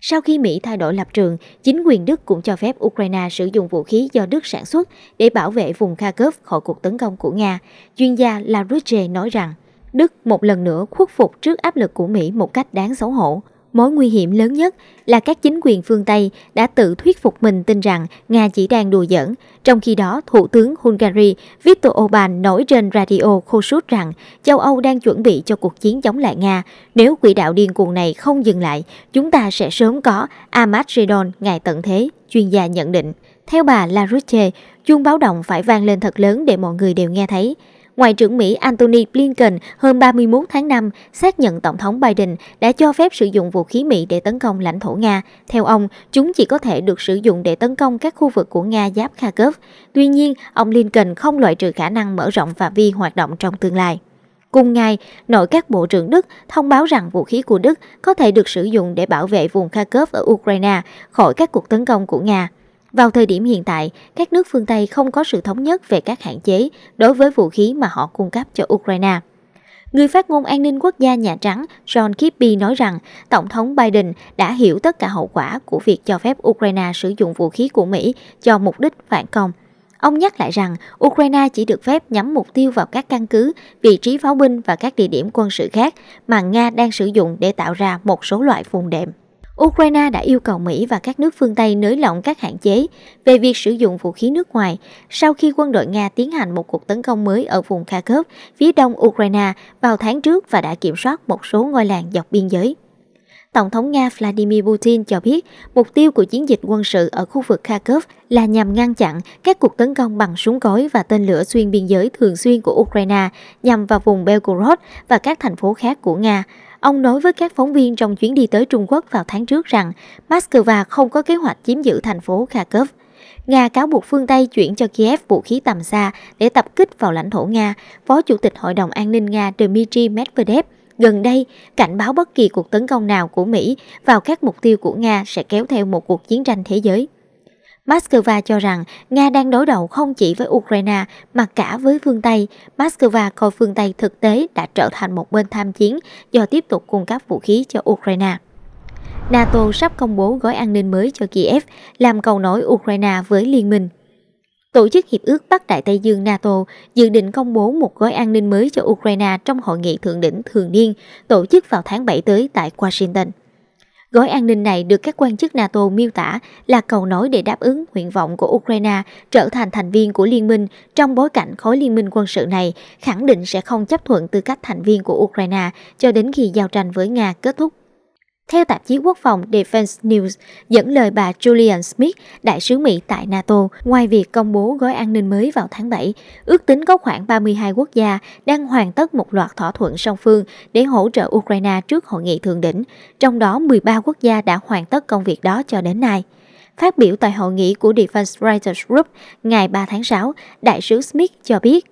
Sau khi Mỹ thay đổi lập trường, chính quyền Đức cũng cho phép Ukraine sử dụng vũ khí do Đức sản xuất để bảo vệ vùng Kharkov khỏi cuộc tấn công của Nga. Chuyên gia Larouche nói rằng Đức một lần nữa khuất phục trước áp lực của Mỹ một cách đáng xấu hổ. Mối nguy hiểm lớn nhất là các chính quyền phương Tây đã tự thuyết phục mình tin rằng Nga chỉ đang đùa giỡn. Trong khi đó, Thủ tướng Hungary Viktor Orbán nổi trên radio khô sút rằng châu Âu đang chuẩn bị cho cuộc chiến chống lại Nga. Nếu quỹ đạo điên cuồng này không dừng lại, chúng ta sẽ sớm có Armageddon ngày tận thế, chuyên gia nhận định. Theo bà Larouche, chuông báo động phải vang lên thật lớn để mọi người đều nghe thấy. Ngoại trưởng Mỹ Antony Blinken hôm 31 tháng 5 xác nhận Tổng thống Biden đã cho phép sử dụng vũ khí Mỹ để tấn công lãnh thổ Nga. Theo ông, chúng chỉ có thể được sử dụng để tấn công các khu vực của Nga giáp Kharkov. Tuy nhiên, ông Blinken không loại trừ khả năng mở rộng phạm vi hoạt động trong tương lai. Cùng ngày, nội các bộ trưởng Đức thông báo rằng vũ khí của Đức có thể được sử dụng để bảo vệ vùng Kharkov ở Ukraine khỏi các cuộc tấn công của Nga. Vào thời điểm hiện tại, các nước phương Tây không có sự thống nhất về các hạn chế đối với vũ khí mà họ cung cấp cho Ukraine. Người phát ngôn an ninh quốc gia Nhà Trắng John Kirby nói rằng Tổng thống Biden đã hiểu tất cả hậu quả của việc cho phép Ukraine sử dụng vũ khí của Mỹ cho mục đích phản công. Ông nhắc lại rằng Ukraine chỉ được phép nhắm mục tiêu vào các căn cứ, vị trí pháo binh và các địa điểm quân sự khác mà Nga đang sử dụng để tạo ra một số loại vùng đệm. Ukraine đã yêu cầu Mỹ và các nước phương Tây nới lỏng các hạn chế về việc sử dụng vũ khí nước ngoài sau khi quân đội Nga tiến hành một cuộc tấn công mới ở vùng Kharkov, phía đông Ukraine vào tháng trước và đã kiểm soát một số ngôi làng dọc biên giới. Tổng thống Nga Vladimir Putin cho biết mục tiêu của chiến dịch quân sự ở khu vực Kharkov là nhằm ngăn chặn các cuộc tấn công bằng súng cối và tên lửa xuyên biên giới thường xuyên của Ukraine nhằm vào vùng Belgorod và các thành phố khác của Nga, Ông nói với các phóng viên trong chuyến đi tới Trung Quốc vào tháng trước rằng Moscow không có kế hoạch chiếm giữ thành phố Kharkov. Nga cáo buộc phương Tây chuyển cho Kiev vũ khí tầm xa để tập kích vào lãnh thổ Nga. Phó Chủ tịch Hội đồng An ninh Nga Dmitry Medvedev gần đây cảnh báo bất kỳ cuộc tấn công nào của Mỹ vào các mục tiêu của Nga sẽ kéo theo một cuộc chiến tranh thế giới. Moscow cho rằng Nga đang đối đầu không chỉ với Ukraine mà cả với phương Tây. Moscow coi phương Tây thực tế đã trở thành một bên tham chiến do tiếp tục cung cấp vũ khí cho Ukraine. NATO sắp công bố gói an ninh mới cho Kiev, làm cầu nối Ukraine với liên minh. Tổ chức Hiệp ước Bắc Đại Tây Dương NATO dự định công bố một gói an ninh mới cho Ukraine trong hội nghị thượng đỉnh thường niên tổ chức vào tháng 7 tới tại Washington. Gói an ninh này được các quan chức NATO miêu tả là cầu nối để đáp ứng nguyện vọng của Ukraine trở thành thành viên của liên minh trong bối cảnh khối liên minh quân sự này khẳng định sẽ không chấp thuận tư cách thành viên của Ukraine cho đến khi giao tranh với Nga kết thúc. Theo tạp chí quốc phòng Defense News, dẫn lời bà Julian Smith, đại sứ Mỹ tại NATO, ngoài việc công bố gói an ninh mới vào tháng 7, ước tính có khoảng 32 quốc gia đang hoàn tất một loạt thỏa thuận song phương để hỗ trợ Ukraine trước hội nghị thượng đỉnh, trong đó 13 quốc gia đã hoàn tất công việc đó cho đến nay. Phát biểu tại hội nghị của Defense Writers Group ngày 3 tháng 6, đại sứ Smith cho biết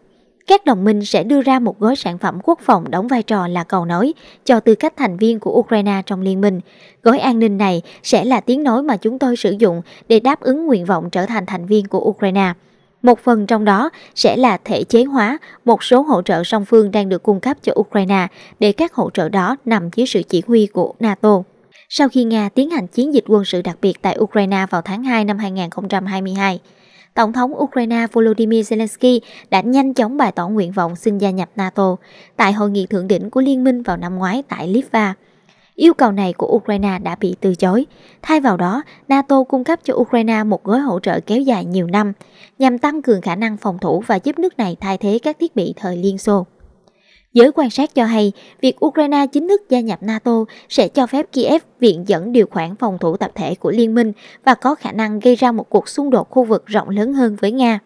các đồng minh sẽ đưa ra một gói sản phẩm quốc phòng đóng vai trò là cầu nối cho tư cách thành viên của Ukraine trong liên minh. Gói an ninh này sẽ là tiếng nói mà chúng tôi sử dụng để đáp ứng nguyện vọng trở thành thành viên của Ukraine. Một phần trong đó sẽ là thể chế hóa một số hỗ trợ song phương đang được cung cấp cho Ukraine để các hỗ trợ đó nằm dưới sự chỉ huy của NATO. Sau khi Nga tiến hành chiến dịch quân sự đặc biệt tại Ukraine vào tháng 2 năm 2022, Tổng thống Ukraine Volodymyr Zelensky đã nhanh chóng bày tỏ nguyện vọng xin gia nhập NATO tại hội nghị thượng đỉnh của liên minh vào năm ngoái tại Litva. Yêu cầu này của Ukraine đã bị từ chối. Thay vào đó, NATO cung cấp cho Ukraine một gói hỗ trợ kéo dài nhiều năm nhằm tăng cường khả năng phòng thủ và giúp nước này thay thế các thiết bị thời Liên Xô. Giới quan sát cho hay, việc Ukraine chính thức gia nhập NATO sẽ cho phép Kiev viện dẫn điều khoản phòng thủ tập thể của liên minh và có khả năng gây ra một cuộc xung đột khu vực rộng lớn hơn với Nga.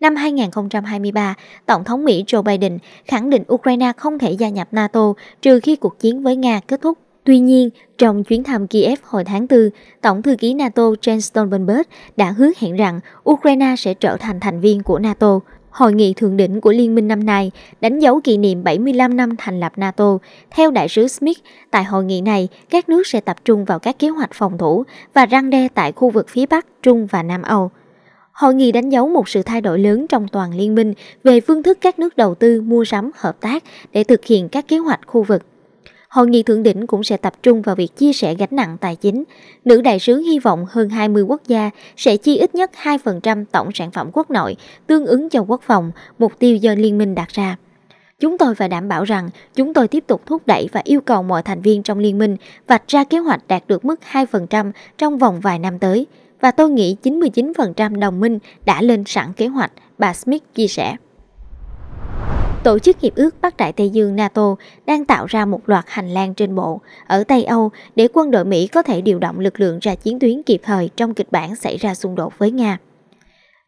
Năm 2023, Tổng thống Mỹ Joe Biden khẳng định Ukraine không thể gia nhập NATO trừ khi cuộc chiến với Nga kết thúc. Tuy nhiên, trong chuyến thăm Kiev hồi tháng 4, Tổng thư ký NATO Jens Stoltenberg đã hứa hẹn rằng Ukraine sẽ trở thành thành viên của NATO. Hội nghị thượng đỉnh của Liên minh năm nay đánh dấu kỷ niệm 75 năm thành lập NATO. Theo đại sứ Smith, tại hội nghị này, các nước sẽ tập trung vào các kế hoạch phòng thủ và răng đe tại khu vực phía Bắc, Trung và Nam Âu. Hội nghị đánh dấu một sự thay đổi lớn trong toàn liên minh về phương thức các nước đầu tư, mua sắm, hợp tác để thực hiện các kế hoạch khu vực. Hội nghị thượng đỉnh cũng sẽ tập trung vào việc chia sẻ gánh nặng tài chính. Nữ đại sứ hy vọng hơn 20 quốc gia sẽ chi ít nhất 2% tổng sản phẩm quốc nội, tương ứng cho quốc phòng, mục tiêu do liên minh đặt ra. Chúng tôi phải đảm bảo rằng chúng tôi tiếp tục thúc đẩy và yêu cầu mọi thành viên trong liên minh vạch ra kế hoạch đạt được mức 2% trong vòng vài năm tới. Và tôi nghĩ 99% đồng minh đã lên sẵn kế hoạch, bà Smith chia sẻ. Tổ chức Hiệp ước Bắc Đại Tây Dương NATO đang tạo ra một loạt hành lang trên bộ ở Tây Âu để quân đội Mỹ có thể điều động lực lượng ra chiến tuyến kịp thời trong kịch bản xảy ra xung đột với Nga.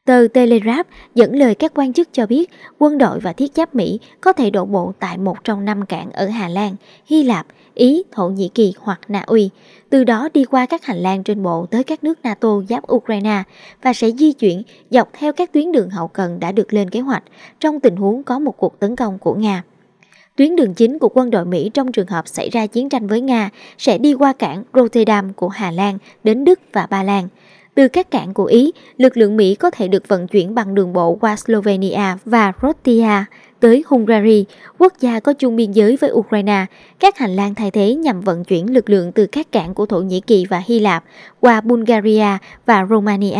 Tờ Telegraph dẫn lời các quan chức cho biết quân đội và thiết giáp Mỹ có thể đổ bộ tại một trong năm cảng ở Hà Lan, Hy Lạp, Ý, Thổ Nhĩ Kỳ hoặc Na Uy, từ đó đi qua các hành lang trên bộ tới các nước NATO giáp Ukraine và sẽ di chuyển dọc theo các tuyến đường hậu cần đã được lên kế hoạch trong tình huống có một cuộc tấn công của Nga. Tuyến đường chính của quân đội Mỹ trong trường hợp xảy ra chiến tranh với Nga sẽ đi qua cảng Rotterdam của Hà Lan đến Đức và Ba Lan – từ các cảng của Ý, lực lượng Mỹ có thể được vận chuyển bằng đường bộ qua Slovenia và Croatia tới Hungary, quốc gia có chung biên giới với Ukraine, các hành lang thay thế nhằm vận chuyển lực lượng từ các cảng của Thổ Nhĩ Kỳ và Hy Lạp qua Bulgaria và Romania.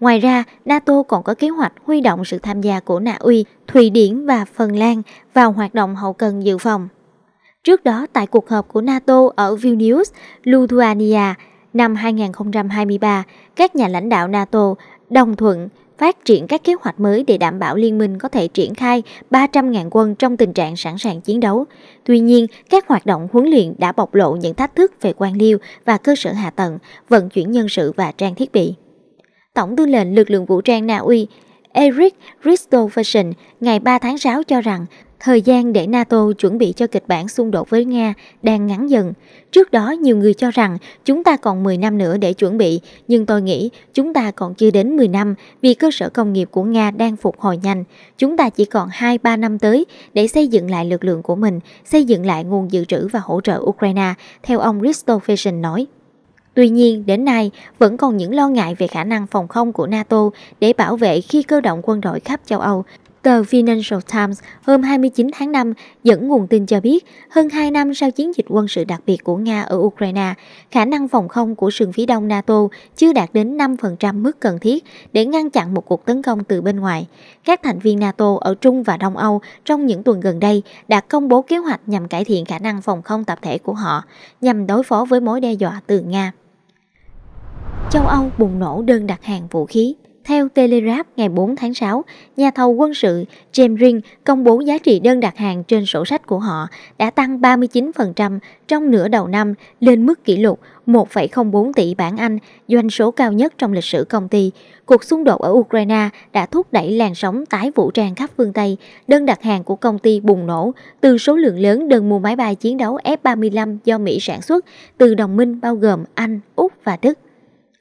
Ngoài ra, NATO còn có kế hoạch huy động sự tham gia của Na Uy, Thụy Điển và Phần Lan vào hoạt động hậu cần dự phòng. Trước đó, tại cuộc họp của NATO ở Vilnius, Lithuania năm 2023, các nhà lãnh đạo NATO đồng thuận phát triển các kế hoạch mới để đảm bảo liên minh có thể triển khai 300.000 quân trong tình trạng sẵn sàng chiến đấu. Tuy nhiên, các hoạt động huấn luyện đã bộc lộ những thách thức về quan liêu và cơ sở hạ tầng, vận chuyển nhân sự và trang thiết bị. Tổng tư lệnh lực lượng vũ trang Na Uy erik Christopherson ngày 3 tháng 6 cho rằng thời gian để NATO chuẩn bị cho kịch bản xung đột với Nga đang ngắn dần. Trước đó nhiều người cho rằng chúng ta còn 10 năm nữa để chuẩn bị, nhưng tôi nghĩ chúng ta còn chưa đến 10 năm vì cơ sở công nghiệp của Nga đang phục hồi nhanh. Chúng ta chỉ còn 2-3 năm tới để xây dựng lại lực lượng của mình, xây dựng lại nguồn dự trữ và hỗ trợ Ukraine, theo ông Christopherson nói. Tuy nhiên, đến nay vẫn còn những lo ngại về khả năng phòng không của NATO để bảo vệ khi cơ động quân đội khắp châu Âu Tờ Financial Times hôm 29 tháng 5 dẫn nguồn tin cho biết, hơn 2 năm sau chiến dịch quân sự đặc biệt của Nga ở Ukraine, khả năng phòng không của sườn phía đông NATO chưa đạt đến 5% mức cần thiết để ngăn chặn một cuộc tấn công từ bên ngoài. Các thành viên NATO ở Trung và Đông Âu trong những tuần gần đây đã công bố kế hoạch nhằm cải thiện khả năng phòng không tập thể của họ, nhằm đối phó với mối đe dọa từ Nga. Châu Âu bùng nổ đơn đặt hàng vũ khí theo Telegraph ngày 4 tháng 6, nhà thầu quân sự James Ring công bố giá trị đơn đặt hàng trên sổ sách của họ đã tăng 39% trong nửa đầu năm lên mức kỷ lục 1,04 tỷ bảng Anh, doanh số cao nhất trong lịch sử công ty. Cuộc xung đột ở Ukraine đã thúc đẩy làn sóng tái vũ trang khắp phương Tây. Đơn đặt hàng của công ty bùng nổ từ số lượng lớn đơn mua máy bay chiến đấu F-35 do Mỹ sản xuất từ đồng minh bao gồm Anh, Úc và Đức.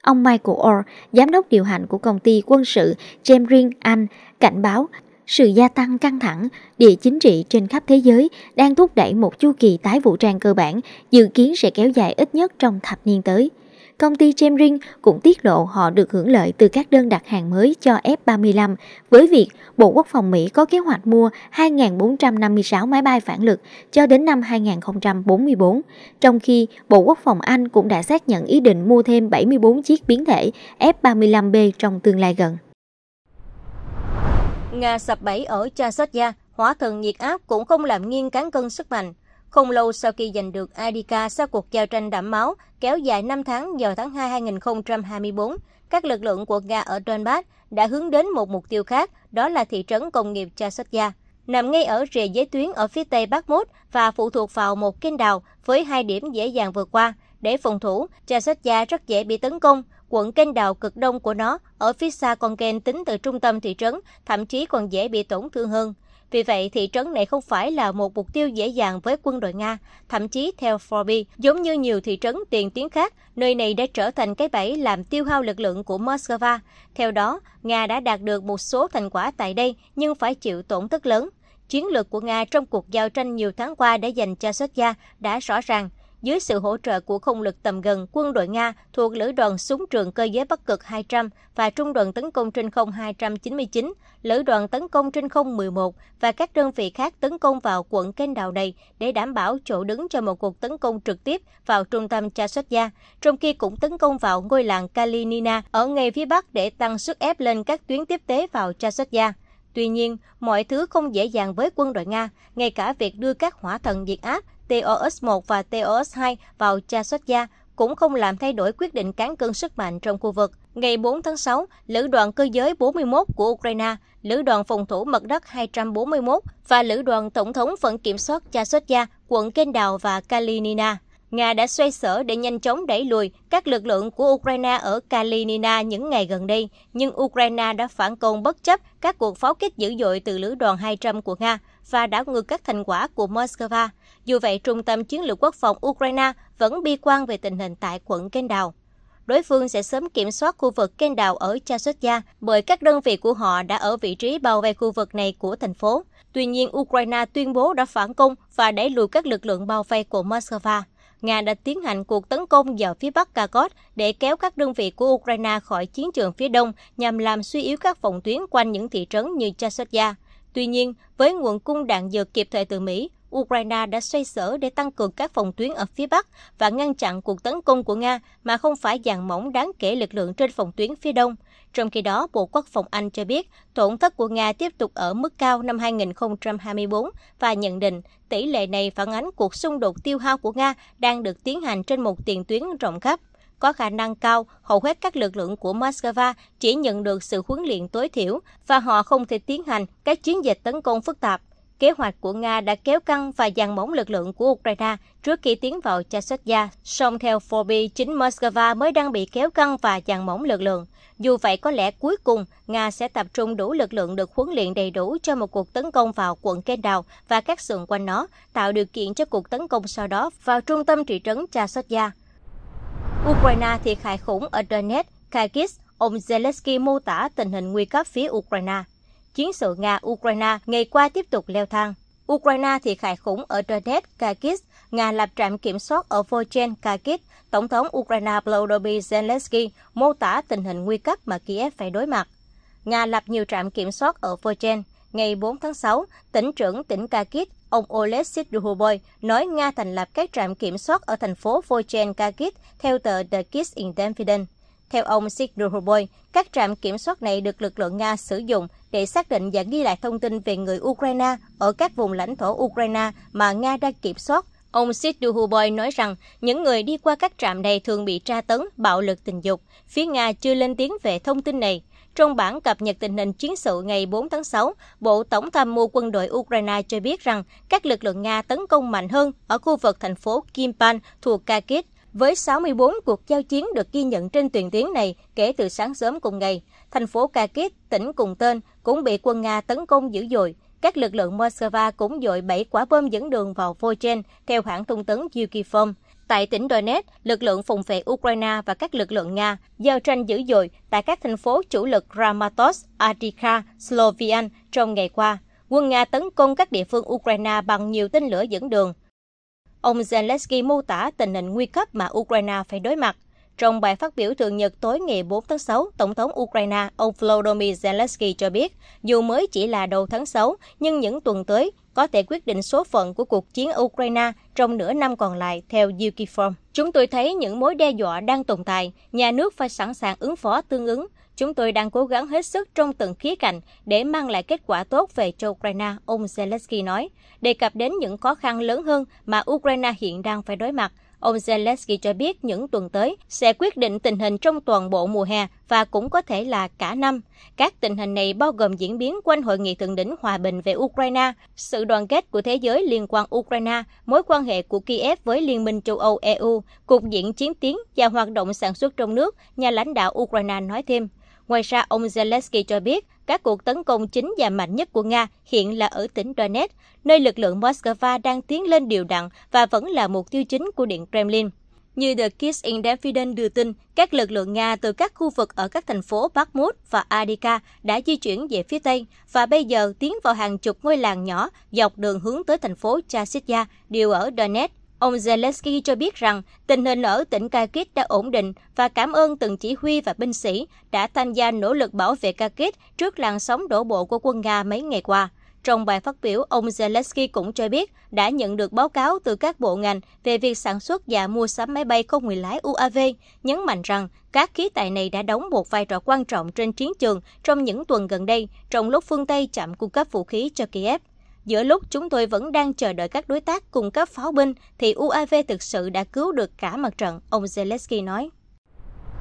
Ông Michael Orr, giám đốc điều hành của công ty quân sự James Anh, cảnh báo sự gia tăng căng thẳng địa chính trị trên khắp thế giới đang thúc đẩy một chu kỳ tái vũ trang cơ bản dự kiến sẽ kéo dài ít nhất trong thập niên tới. Công ty Gemring cũng tiết lộ họ được hưởng lợi từ các đơn đặt hàng mới cho F-35 với việc Bộ Quốc phòng Mỹ có kế hoạch mua 2.456 máy bay phản lực cho đến năm 2044, trong khi Bộ Quốc phòng Anh cũng đã xác nhận ý định mua thêm 74 chiếc biến thể F-35B trong tương lai gần. Nga sập bẫy ở Chasotya, hỏa thần nhiệt áp cũng không làm nghiêng cán cân sức mạnh. Không lâu sau khi giành được Adica sau cuộc giao tranh đẫm máu kéo dài 5 tháng vào tháng 2 2024, các lực lượng của Nga ở Donbass đã hướng đến một mục tiêu khác, đó là thị trấn công nghiệp Chasotya, nằm ngay ở rìa giới tuyến ở phía tây Bắc Mốt và phụ thuộc vào một kênh đào với hai điểm dễ dàng vượt qua. Để phòng thủ, Chasotya rất dễ bị tấn công, quận kênh đào cực đông của nó ở phía xa con kênh tính từ trung tâm thị trấn, thậm chí còn dễ bị tổn thương hơn. Vì vậy, thị trấn này không phải là một mục tiêu dễ dàng với quân đội Nga, thậm chí theo Forbes, giống như nhiều thị trấn tiền tuyến khác, nơi này đã trở thành cái bẫy làm tiêu hao lực lượng của Moscow. Theo đó, Nga đã đạt được một số thành quả tại đây nhưng phải chịu tổn thất lớn. Chiến lược của Nga trong cuộc giao tranh nhiều tháng qua đã dành cho Serbia đã rõ ràng, dưới sự hỗ trợ của không lực tầm gần quân đội Nga thuộc Lữ đoàn súng trường cơ giới Bắc cực 200 và Trung đoàn tấn công trên không 299, Lữ đoàn tấn công trên không 11 và các đơn vị khác tấn công vào quận kênh đào này để đảm bảo chỗ đứng cho một cuộc tấn công trực tiếp vào trung tâm Chasotya, trong khi cũng tấn công vào ngôi làng Kalinina ở ngay phía bắc để tăng sức ép lên các tuyến tiếp tế vào Chasotya. Tuy nhiên, mọi thứ không dễ dàng với quân đội Nga, ngay cả việc đưa các hỏa thần diệt áp TOS-1 và TOS-2 vào cha xuất gia cũng không làm thay đổi quyết định cán cân sức mạnh trong khu vực. Ngày 4 tháng 6, Lữ đoàn cơ giới 41 của Ukraine, Lữ đoàn phòng thủ mặt đất 241 và Lữ đoàn Tổng thống vẫn kiểm soát Cha Xuất Gia, quận Kênh Đào và Kalinina. Nga đã xoay sở để nhanh chóng đẩy lùi các lực lượng của Ukraine ở Kalinina những ngày gần đây, nhưng Ukraine đã phản công bất chấp các cuộc pháo kích dữ dội từ lữ đoàn 200 của Nga và đảo ngược các thành quả của Moscow. Dù vậy, Trung tâm Chiến lược Quốc phòng Ukraine vẫn bi quan về tình hình tại quận Kênh Đào. Đối phương sẽ sớm kiểm soát khu vực kênh đào ở Chasotya bởi các đơn vị của họ đã ở vị trí bao vây khu vực này của thành phố. Tuy nhiên, Ukraine tuyên bố đã phản công và đẩy lùi các lực lượng bao vây của Moscow. Nga đã tiến hành cuộc tấn công vào phía bắc Kharkov để kéo các đơn vị của Ukraine khỏi chiến trường phía đông nhằm làm suy yếu các phòng tuyến quanh những thị trấn như Chasovya. Tuy nhiên, với nguồn cung đạn dược kịp thời từ Mỹ, Ukraine đã xoay sở để tăng cường các phòng tuyến ở phía Bắc và ngăn chặn cuộc tấn công của Nga mà không phải dàn mỏng đáng kể lực lượng trên phòng tuyến phía Đông. Trong khi đó, Bộ Quốc phòng Anh cho biết tổn thất của Nga tiếp tục ở mức cao năm 2024 và nhận định tỷ lệ này phản ánh cuộc xung đột tiêu hao của Nga đang được tiến hành trên một tiền tuyến rộng khắp có khả năng cao hầu hết các lực lượng của Moscow chỉ nhận được sự huấn luyện tối thiểu và họ không thể tiến hành các chiến dịch tấn công phức tạp Kế hoạch của Nga đã kéo căng và dàn mỏng lực lượng của Ukraine trước khi tiến vào Chasovia. Song theo Forbes, chính Moscow mới đang bị kéo căng và dàn mỏng lực lượng. Dù vậy, có lẽ cuối cùng, Nga sẽ tập trung đủ lực lượng được huấn luyện đầy đủ cho một cuộc tấn công vào quận Kênh và các sườn quanh nó, tạo điều kiện cho cuộc tấn công sau đó vào trung tâm thị trấn Chasovia. Ukraine thiệt hại khủng ở Donetsk, Kharkiv, ông Zelensky mô tả tình hình nguy cấp phía Ukraine chiến sự Nga-Ukraine ngày qua tiếp tục leo thang. Ukraine thì khải khủng ở Donetsk, Kharkiv, Nga lập trạm kiểm soát ở Vochen, Kharkiv. Tổng thống Ukraine Volodymyr Zelensky mô tả tình hình nguy cấp mà Kiev phải đối mặt. Nga lập nhiều trạm kiểm soát ở Vochen. Ngày 4 tháng 6, tỉnh trưởng tỉnh Kharkiv, ông Oleg Sidruhoboy nói Nga thành lập các trạm kiểm soát ở thành phố Vochen, Kharkiv theo tờ The Kids in Confidence. Theo ông Sidruhoboy, các trạm kiểm soát này được lực lượng Nga sử dụng để xác định và ghi lại thông tin về người Ukraine ở các vùng lãnh thổ Ukraine mà Nga đang kiểm soát. Ông Sidhu Huboy nói rằng những người đi qua các trạm này thường bị tra tấn, bạo lực tình dục. Phía Nga chưa lên tiếng về thông tin này. Trong bản cập nhật tình hình chiến sự ngày 4 tháng 6, Bộ Tổng tham mưu quân đội Ukraine cho biết rằng các lực lượng Nga tấn công mạnh hơn ở khu vực thành phố Kimpan thuộc Kharkiv với 64 cuộc giao chiến được ghi nhận trên tuyến tuyến này kể từ sáng sớm cùng ngày. Thành phố Kharkiv, tỉnh cùng tên, cũng bị quân Nga tấn công dữ dội. Các lực lượng Moscow cũng dội 7 quả bom dẫn đường vào Vochen, theo hãng thông tấn Yukifom. Tại tỉnh Donetsk, lực lượng phòng vệ Ukraine và các lực lượng Nga giao tranh dữ dội tại các thành phố chủ lực Ramatos, Adikha, Slovian trong ngày qua. Quân Nga tấn công các địa phương Ukraine bằng nhiều tên lửa dẫn đường. Ông Zelensky mô tả tình hình nguy cấp mà Ukraine phải đối mặt. Trong bài phát biểu thường nhật tối ngày 4 tháng 6, Tổng thống Ukraine ông Volodymyr Zelensky cho biết, dù mới chỉ là đầu tháng 6, nhưng những tuần tới có thể quyết định số phận của cuộc chiến Ukraine trong nửa năm còn lại, theo Yukiform. Chúng tôi thấy những mối đe dọa đang tồn tại, nhà nước phải sẵn sàng ứng phó tương ứng, Chúng tôi đang cố gắng hết sức trong từng khía cạnh để mang lại kết quả tốt về cho Ukraine, ông Zelensky nói. Đề cập đến những khó khăn lớn hơn mà Ukraine hiện đang phải đối mặt, ông Zelensky cho biết những tuần tới sẽ quyết định tình hình trong toàn bộ mùa hè và cũng có thể là cả năm. Các tình hình này bao gồm diễn biến quanh hội nghị thượng đỉnh hòa bình về Ukraine, sự đoàn kết của thế giới liên quan Ukraine, mối quan hệ của Kiev với Liên minh châu Âu EU, cục diện chiến tiến và hoạt động sản xuất trong nước, nhà lãnh đạo Ukraine nói thêm. Ngoài ra, ông Zelensky cho biết các cuộc tấn công chính và mạnh nhất của Nga hiện là ở tỉnh Donetsk, nơi lực lượng Moscow đang tiến lên điều đặn và vẫn là mục tiêu chính của Điện Kremlin. Như The Kiss Independent đưa tin, các lực lượng Nga từ các khu vực ở các thành phố Bakhmut và Adika đã di chuyển về phía Tây và bây giờ tiến vào hàng chục ngôi làng nhỏ dọc đường hướng tới thành phố Chasitya, đều ở Donetsk. Ông Zelensky cho biết rằng tình hình ở tỉnh Kharkiv đã ổn định và cảm ơn từng chỉ huy và binh sĩ đã tham gia nỗ lực bảo vệ Kharkiv trước làn sóng đổ bộ của quân Nga mấy ngày qua. Trong bài phát biểu, ông Zelensky cũng cho biết đã nhận được báo cáo từ các bộ ngành về việc sản xuất và mua sắm máy bay không người lái UAV, nhấn mạnh rằng các khí tài này đã đóng một vai trò quan trọng trên chiến trường trong những tuần gần đây, trong lúc phương Tây chậm cung cấp vũ khí cho Kiev. Giữa lúc chúng tôi vẫn đang chờ đợi các đối tác cung cấp pháo binh, thì UAV thực sự đã cứu được cả mặt trận, ông Zelensky nói.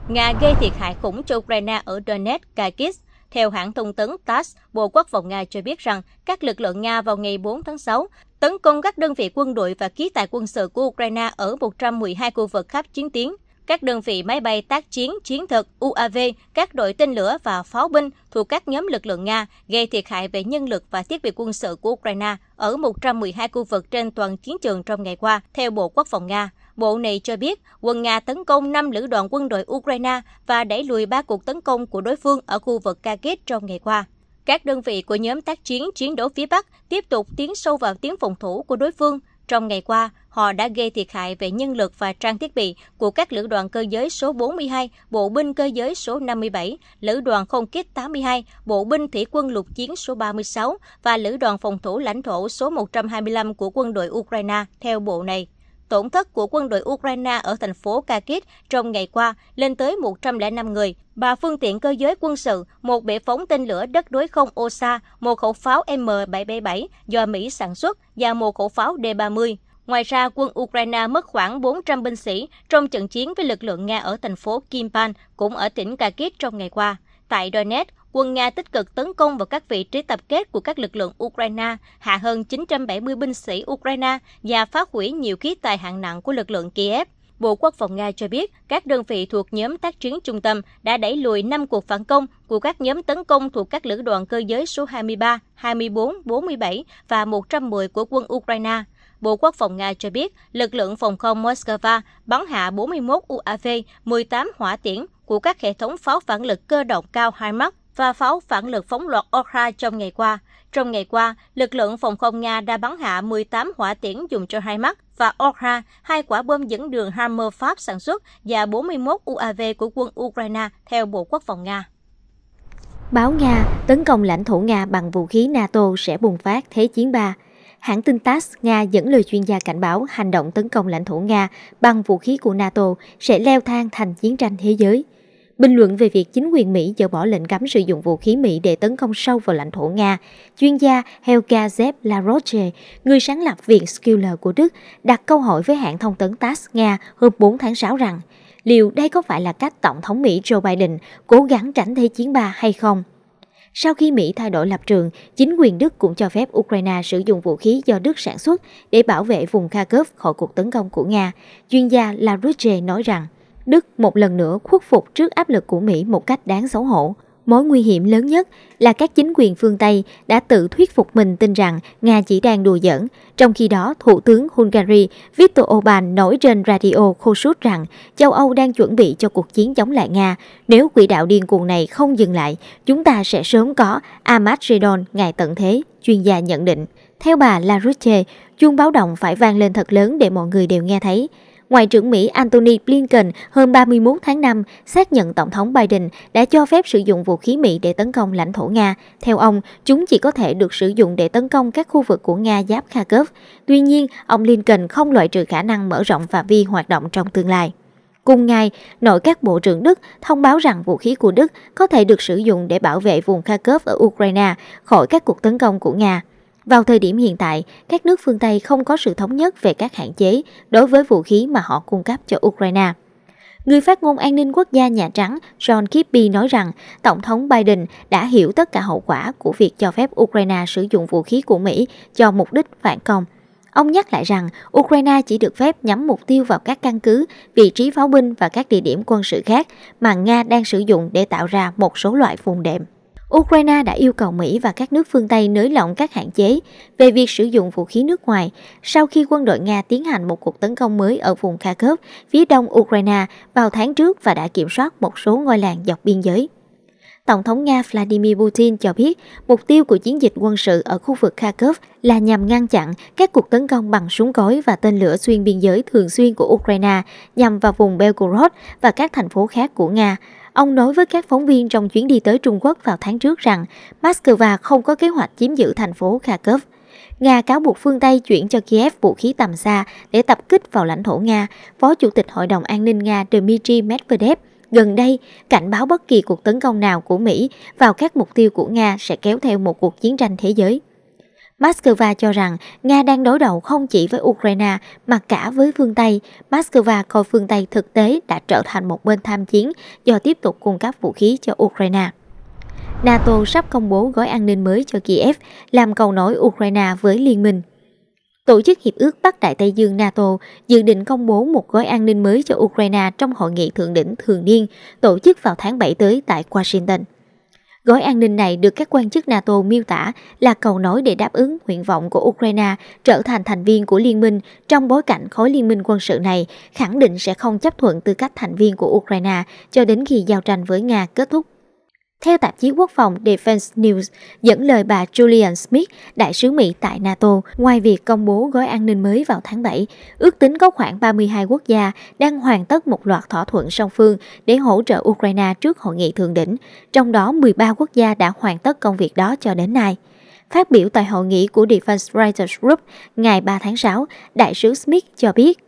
Nga gây thiệt hại khủng cho Ukraine ở Donetsk, Kharkiv. Theo hãng thông tấn TASS, Bộ Quốc phòng Nga cho biết rằng các lực lượng Nga vào ngày 4 tháng 6 tấn công các đơn vị quân đội và khí tài quân sự của Ukraine ở 112 khu vực khắp chiến tuyến các đơn vị máy bay tác chiến chiến thuật UAV, các đội tên lửa và pháo binh thuộc các nhóm lực lượng Nga gây thiệt hại về nhân lực và thiết bị quân sự của Ukraine ở 112 khu vực trên toàn chiến trường trong ngày qua, theo Bộ Quốc phòng Nga. Bộ này cho biết quân Nga tấn công 5 lữ đoàn quân đội Ukraine và đẩy lùi 3 cuộc tấn công của đối phương ở khu vực Kharkiv trong ngày qua các đơn vị của nhóm tác chiến chiến đấu phía Bắc tiếp tục tiến sâu vào tiếng phòng thủ của đối phương, trong ngày qua, họ đã gây thiệt hại về nhân lực và trang thiết bị của các lữ đoàn cơ giới số 42, bộ binh cơ giới số 57, lữ đoàn không kích 82, bộ binh thủy quân lục chiến số 36 và lữ đoàn phòng thủ lãnh thổ số 125 của quân đội Ukraine theo bộ này tổn thất của quân đội Ukraine ở thành phố Kharkiv trong ngày qua lên tới 105 người, ba phương tiện cơ giới quân sự, một bệ phóng tên lửa đất đối không OSA, một khẩu pháo m 777 do Mỹ sản xuất và một khẩu pháo D-30. Ngoài ra, quân Ukraine mất khoảng 400 binh sĩ trong trận chiến với lực lượng Nga ở thành phố Kimpan, cũng ở tỉnh Kharkiv trong ngày qua. Tại Donetsk, quân Nga tích cực tấn công vào các vị trí tập kết của các lực lượng Ukraine, hạ hơn 970 binh sĩ Ukraine và phá hủy nhiều khí tài hạng nặng của lực lượng Kiev. Bộ Quốc phòng Nga cho biết các đơn vị thuộc nhóm tác chiến trung tâm đã đẩy lùi 5 cuộc phản công của các nhóm tấn công thuộc các lữ đoàn cơ giới số 23, 24, 47 và 110 của quân Ukraine. Bộ Quốc phòng Nga cho biết lực lượng phòng không Moscow bắn hạ 41 UAV, 18 hỏa tiễn, của các hệ thống pháo phản lực cơ động cao hai mắt và pháo phản lực phóng loạt Okra trong ngày qua. Trong ngày qua, lực lượng phòng không Nga đã bắn hạ 18 hỏa tiễn dùng cho hai mắt và Okra, hai quả bom dẫn đường Hammer Pháp sản xuất và 41 UAV của quân Ukraine theo Bộ Quốc phòng Nga. Báo Nga tấn công lãnh thổ Nga bằng vũ khí NATO sẽ bùng phát Thế chiến 3. Hãng tin TASS Nga dẫn lời chuyên gia cảnh báo hành động tấn công lãnh thổ Nga bằng vũ khí của NATO sẽ leo thang thành chiến tranh thế giới – Bình luận về việc chính quyền Mỹ dỡ bỏ lệnh cấm sử dụng vũ khí Mỹ để tấn công sâu vào lãnh thổ Nga, chuyên gia Helga Zepp Laroche, người sáng lập Viện Skiller của Đức, đặt câu hỏi với hãng thông tấn TASS Nga hôm 4 tháng 6 rằng liệu đây có phải là cách Tổng thống Mỹ Joe Biden cố gắng tránh thế chiến ba hay không? Sau khi Mỹ thay đổi lập trường, chính quyền Đức cũng cho phép Ukraine sử dụng vũ khí do Đức sản xuất để bảo vệ vùng Kharkov khỏi cuộc tấn công của Nga. Chuyên gia Larouche nói rằng Đức một lần nữa khuất phục trước áp lực của Mỹ một cách đáng xấu hổ. Mối nguy hiểm lớn nhất là các chính quyền phương Tây đã tự thuyết phục mình tin rằng Nga chỉ đang đùa giỡn. Trong khi đó, Thủ tướng Hungary Viktor Orbán nổi trên radio khô sút rằng châu Âu đang chuẩn bị cho cuộc chiến chống lại Nga. Nếu quỹ đạo điên cuồng này không dừng lại, chúng ta sẽ sớm có Armageddon ngày tận thế, chuyên gia nhận định. Theo bà Larouche, chuông báo động phải vang lên thật lớn để mọi người đều nghe thấy. Ngoại trưởng Mỹ Antony Blinken hôm 31 tháng 5 xác nhận Tổng thống Biden đã cho phép sử dụng vũ khí Mỹ để tấn công lãnh thổ Nga. Theo ông, chúng chỉ có thể được sử dụng để tấn công các khu vực của Nga giáp Kharkov. Tuy nhiên, ông Blinken không loại trừ khả năng mở rộng phạm vi hoạt động trong tương lai. Cùng ngày, nội các bộ trưởng Đức thông báo rằng vũ khí của Đức có thể được sử dụng để bảo vệ vùng Kharkov ở Ukraine khỏi các cuộc tấn công của Nga. Vào thời điểm hiện tại, các nước phương Tây không có sự thống nhất về các hạn chế đối với vũ khí mà họ cung cấp cho Ukraine. Người phát ngôn an ninh quốc gia Nhà Trắng John Kirby nói rằng Tổng thống Biden đã hiểu tất cả hậu quả của việc cho phép Ukraine sử dụng vũ khí của Mỹ cho mục đích phản công. Ông nhắc lại rằng Ukraine chỉ được phép nhắm mục tiêu vào các căn cứ, vị trí pháo binh và các địa điểm quân sự khác mà Nga đang sử dụng để tạo ra một số loại vùng đệm. Ukraine đã yêu cầu Mỹ và các nước phương Tây nới lỏng các hạn chế về việc sử dụng vũ khí nước ngoài sau khi quân đội Nga tiến hành một cuộc tấn công mới ở vùng Kharkov, phía đông Ukraine vào tháng trước và đã kiểm soát một số ngôi làng dọc biên giới. Tổng thống Nga Vladimir Putin cho biết mục tiêu của chiến dịch quân sự ở khu vực Kharkov là nhằm ngăn chặn các cuộc tấn công bằng súng cối và tên lửa xuyên biên giới thường xuyên của Ukraine nhằm vào vùng Belgorod và các thành phố khác của Nga, Ông nói với các phóng viên trong chuyến đi tới Trung Quốc vào tháng trước rằng Moscow không có kế hoạch chiếm giữ thành phố Kharkov. Nga cáo buộc phương Tây chuyển cho Kiev vũ khí tầm xa để tập kích vào lãnh thổ Nga, Phó Chủ tịch Hội đồng An ninh Nga Dmitry Medvedev gần đây cảnh báo bất kỳ cuộc tấn công nào của Mỹ vào các mục tiêu của Nga sẽ kéo theo một cuộc chiến tranh thế giới. Moscow cho rằng Nga đang đối đầu không chỉ với Ukraine mà cả với phương Tây. Moscow coi phương Tây thực tế đã trở thành một bên tham chiến do tiếp tục cung cấp vũ khí cho Ukraine. NATO sắp công bố gói an ninh mới cho Kiev, làm cầu nối Ukraine với liên minh. Tổ chức Hiệp ước Bắc Đại Tây Dương NATO dự định công bố một gói an ninh mới cho Ukraine trong hội nghị thượng đỉnh thường niên tổ chức vào tháng 7 tới tại Washington. Gói an ninh này được các quan chức NATO miêu tả là cầu nối để đáp ứng nguyện vọng của Ukraine trở thành thành viên của liên minh trong bối cảnh khối liên minh quân sự này khẳng định sẽ không chấp thuận tư cách thành viên của Ukraine cho đến khi giao tranh với Nga kết thúc. Theo tạp chí quốc phòng Defense News, dẫn lời bà Julian Smith, đại sứ Mỹ tại NATO, ngoài việc công bố gói an ninh mới vào tháng 7, ước tính có khoảng 32 quốc gia đang hoàn tất một loạt thỏa thuận song phương để hỗ trợ Ukraine trước hội nghị thượng đỉnh, trong đó 13 quốc gia đã hoàn tất công việc đó cho đến nay. Phát biểu tại hội nghị của Defense Writers Group ngày 3 tháng 6, đại sứ Smith cho biết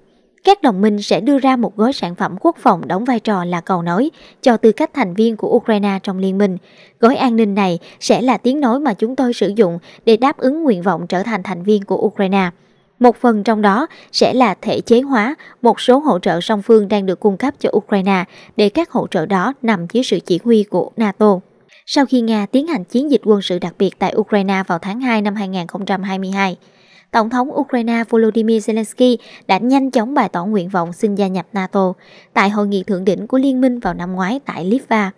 các đồng minh sẽ đưa ra một gói sản phẩm quốc phòng đóng vai trò là cầu nối cho tư cách thành viên của Ukraine trong liên minh. Gói an ninh này sẽ là tiếng nói mà chúng tôi sử dụng để đáp ứng nguyện vọng trở thành thành viên của Ukraine. Một phần trong đó sẽ là thể chế hóa một số hỗ trợ song phương đang được cung cấp cho Ukraine để các hỗ trợ đó nằm dưới sự chỉ huy của NATO. Sau khi Nga tiến hành chiến dịch quân sự đặc biệt tại Ukraine vào tháng 2 năm 2022, Tổng thống Ukraine Volodymyr Zelensky đã nhanh chóng bày tỏ nguyện vọng xin gia nhập NATO tại hội nghị thượng đỉnh của liên minh vào năm ngoái tại Litva.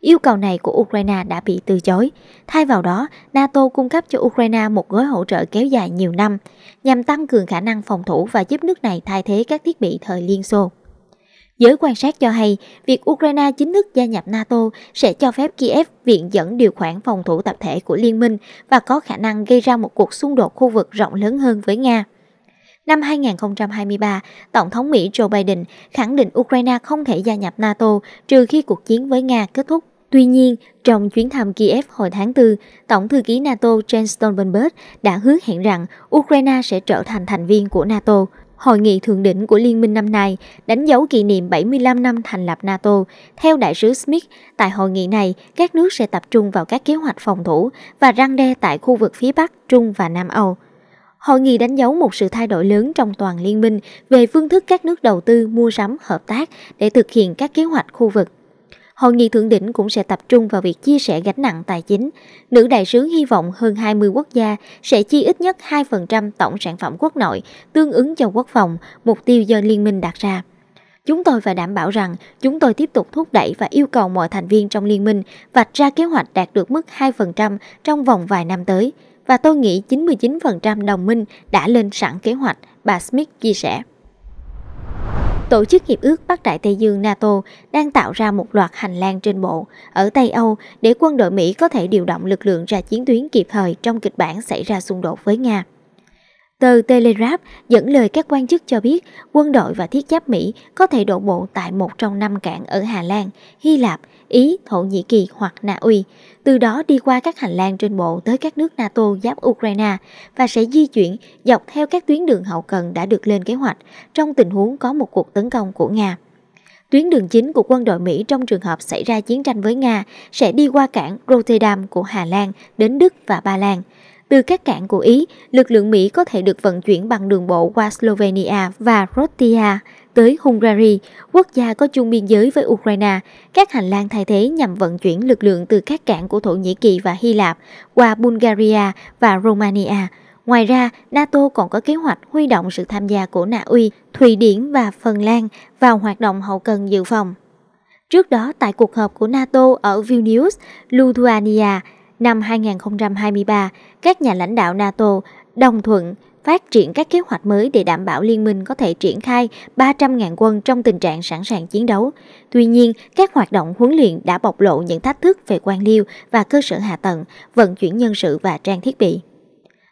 Yêu cầu này của Ukraine đã bị từ chối. Thay vào đó, NATO cung cấp cho Ukraine một gói hỗ trợ kéo dài nhiều năm nhằm tăng cường khả năng phòng thủ và giúp nước này thay thế các thiết bị thời Liên Xô. Giới quan sát cho hay, việc Ukraine chính thức gia nhập NATO sẽ cho phép Kiev viện dẫn điều khoản phòng thủ tập thể của liên minh và có khả năng gây ra một cuộc xung đột khu vực rộng lớn hơn với Nga. Năm 2023, Tổng thống Mỹ Joe Biden khẳng định Ukraine không thể gia nhập NATO trừ khi cuộc chiến với Nga kết thúc. Tuy nhiên, trong chuyến thăm Kiev hồi tháng 4, Tổng thư ký NATO Jens Stoltenberg đã hứa hẹn rằng Ukraine sẽ trở thành thành viên của NATO. Hội nghị thượng đỉnh của Liên minh năm nay đánh dấu kỷ niệm 75 năm thành lập NATO. Theo đại sứ Smith, tại hội nghị này, các nước sẽ tập trung vào các kế hoạch phòng thủ và răng đe tại khu vực phía Bắc, Trung và Nam Âu. Hội nghị đánh dấu một sự thay đổi lớn trong toàn liên minh về phương thức các nước đầu tư mua sắm hợp tác để thực hiện các kế hoạch khu vực hội nghị thượng đỉnh cũng sẽ tập trung vào việc chia sẻ gánh nặng tài chính. Nữ đại sứ hy vọng hơn 20 quốc gia sẽ chi ít nhất 2% tổng sản phẩm quốc nội, tương ứng cho quốc phòng, mục tiêu do liên minh đặt ra. Chúng tôi phải đảm bảo rằng chúng tôi tiếp tục thúc đẩy và yêu cầu mọi thành viên trong liên minh vạch ra kế hoạch đạt được mức 2% trong vòng vài năm tới. Và tôi nghĩ 99% đồng minh đã lên sẵn kế hoạch, bà Smith chia sẻ. Tổ chức Hiệp ước Bắc Đại Tây Dương NATO đang tạo ra một loạt hành lang trên bộ ở Tây Âu để quân đội Mỹ có thể điều động lực lượng ra chiến tuyến kịp thời trong kịch bản xảy ra xung đột với Nga. Tờ Telegraph dẫn lời các quan chức cho biết quân đội và thiết giáp Mỹ có thể đổ bộ tại một trong năm cảng ở Hà Lan, Hy Lạp, Ý, Thổ Nhĩ Kỳ hoặc Na Uy, từ đó đi qua các hành lang trên bộ tới các nước NATO giáp Ukraine và sẽ di chuyển dọc theo các tuyến đường hậu cần đã được lên kế hoạch trong tình huống có một cuộc tấn công của Nga. Tuyến đường chính của quân đội Mỹ trong trường hợp xảy ra chiến tranh với Nga sẽ đi qua cảng Rotterdam của Hà Lan đến Đức và Ba Lan. Từ các cảng của Ý, lực lượng Mỹ có thể được vận chuyển bằng đường bộ qua Slovenia và Croatia, tới Hungary, quốc gia có chung biên giới với Ukraine, các hành lang thay thế nhằm vận chuyển lực lượng từ các cảng của Thổ Nhĩ Kỳ và Hy Lạp qua Bulgaria và Romania. Ngoài ra, NATO còn có kế hoạch huy động sự tham gia của Na Uy, Thụy Điển và Phần Lan vào hoạt động hậu cần dự phòng. Trước đó, tại cuộc họp của NATO ở Vilnius, Lithuania, năm 2023, các nhà lãnh đạo NATO đồng thuận phát triển các kế hoạch mới để đảm bảo liên minh có thể triển khai 300.000 quân trong tình trạng sẵn sàng chiến đấu. Tuy nhiên, các hoạt động huấn luyện đã bộc lộ những thách thức về quan liêu và cơ sở hạ tầng, vận chuyển nhân sự và trang thiết bị.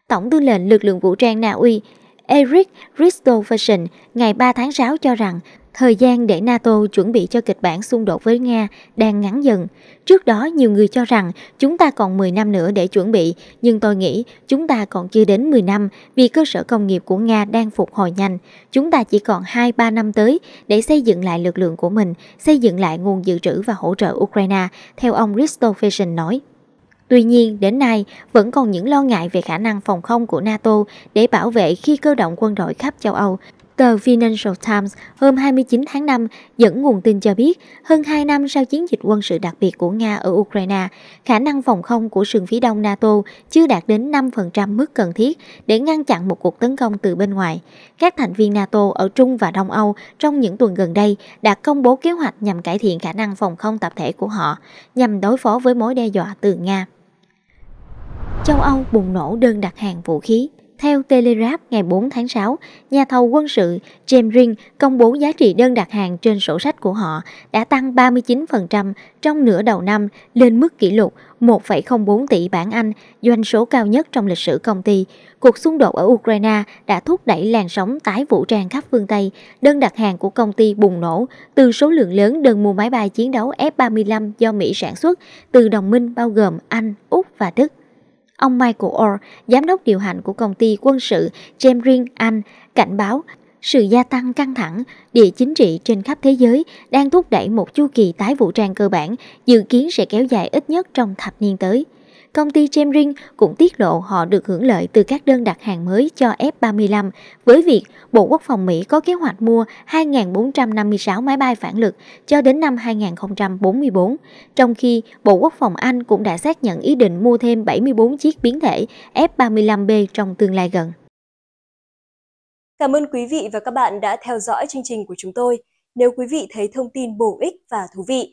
Tổng tư lệnh lực lượng vũ trang Na Uy Erik Christopherson ngày 3 tháng 6 cho rằng Thời gian để NATO chuẩn bị cho kịch bản xung đột với Nga đang ngắn dần. Trước đó nhiều người cho rằng chúng ta còn 10 năm nữa để chuẩn bị, nhưng tôi nghĩ chúng ta còn chưa đến 10 năm vì cơ sở công nghiệp của Nga đang phục hồi nhanh. Chúng ta chỉ còn 2-3 năm tới để xây dựng lại lực lượng của mình, xây dựng lại nguồn dự trữ và hỗ trợ Ukraine, theo ông Christopherson nói. Tuy nhiên, đến nay vẫn còn những lo ngại về khả năng phòng không của NATO để bảo vệ khi cơ động quân đội khắp châu Âu Tờ Financial Times hôm 29 tháng 5 dẫn nguồn tin cho biết, hơn 2 năm sau chiến dịch quân sự đặc biệt của Nga ở Ukraine, khả năng phòng không của sườn phía đông NATO chưa đạt đến 5% mức cần thiết để ngăn chặn một cuộc tấn công từ bên ngoài. Các thành viên NATO ở Trung và Đông Âu trong những tuần gần đây đã công bố kế hoạch nhằm cải thiện khả năng phòng không tập thể của họ, nhằm đối phó với mối đe dọa từ Nga. Châu Âu bùng nổ đơn đặt hàng vũ khí theo Telegraph ngày 4 tháng 6, nhà thầu quân sự James Ring công bố giá trị đơn đặt hàng trên sổ sách của họ đã tăng 39% trong nửa đầu năm lên mức kỷ lục 1,04 tỷ bảng Anh, doanh số cao nhất trong lịch sử công ty. Cuộc xung đột ở Ukraine đã thúc đẩy làn sóng tái vũ trang khắp phương Tây. Đơn đặt hàng của công ty bùng nổ từ số lượng lớn đơn mua máy bay chiến đấu F-35 do Mỹ sản xuất từ đồng minh bao gồm Anh, Úc và Đức. Ông Michael Orr, giám đốc điều hành của công ty quân sự James Ring Anh, cảnh báo sự gia tăng căng thẳng địa chính trị trên khắp thế giới đang thúc đẩy một chu kỳ tái vũ trang cơ bản dự kiến sẽ kéo dài ít nhất trong thập niên tới. Công ty Gemring cũng tiết lộ họ được hưởng lợi từ các đơn đặt hàng mới cho F-35 với việc Bộ Quốc phòng Mỹ có kế hoạch mua 2.456 máy bay phản lực cho đến năm 2044, trong khi Bộ Quốc phòng Anh cũng đã xác nhận ý định mua thêm 74 chiếc biến thể F-35B trong tương lai gần. Cảm ơn quý vị và các bạn đã theo dõi chương trình của chúng tôi. Nếu quý vị thấy thông tin bổ ích và thú vị,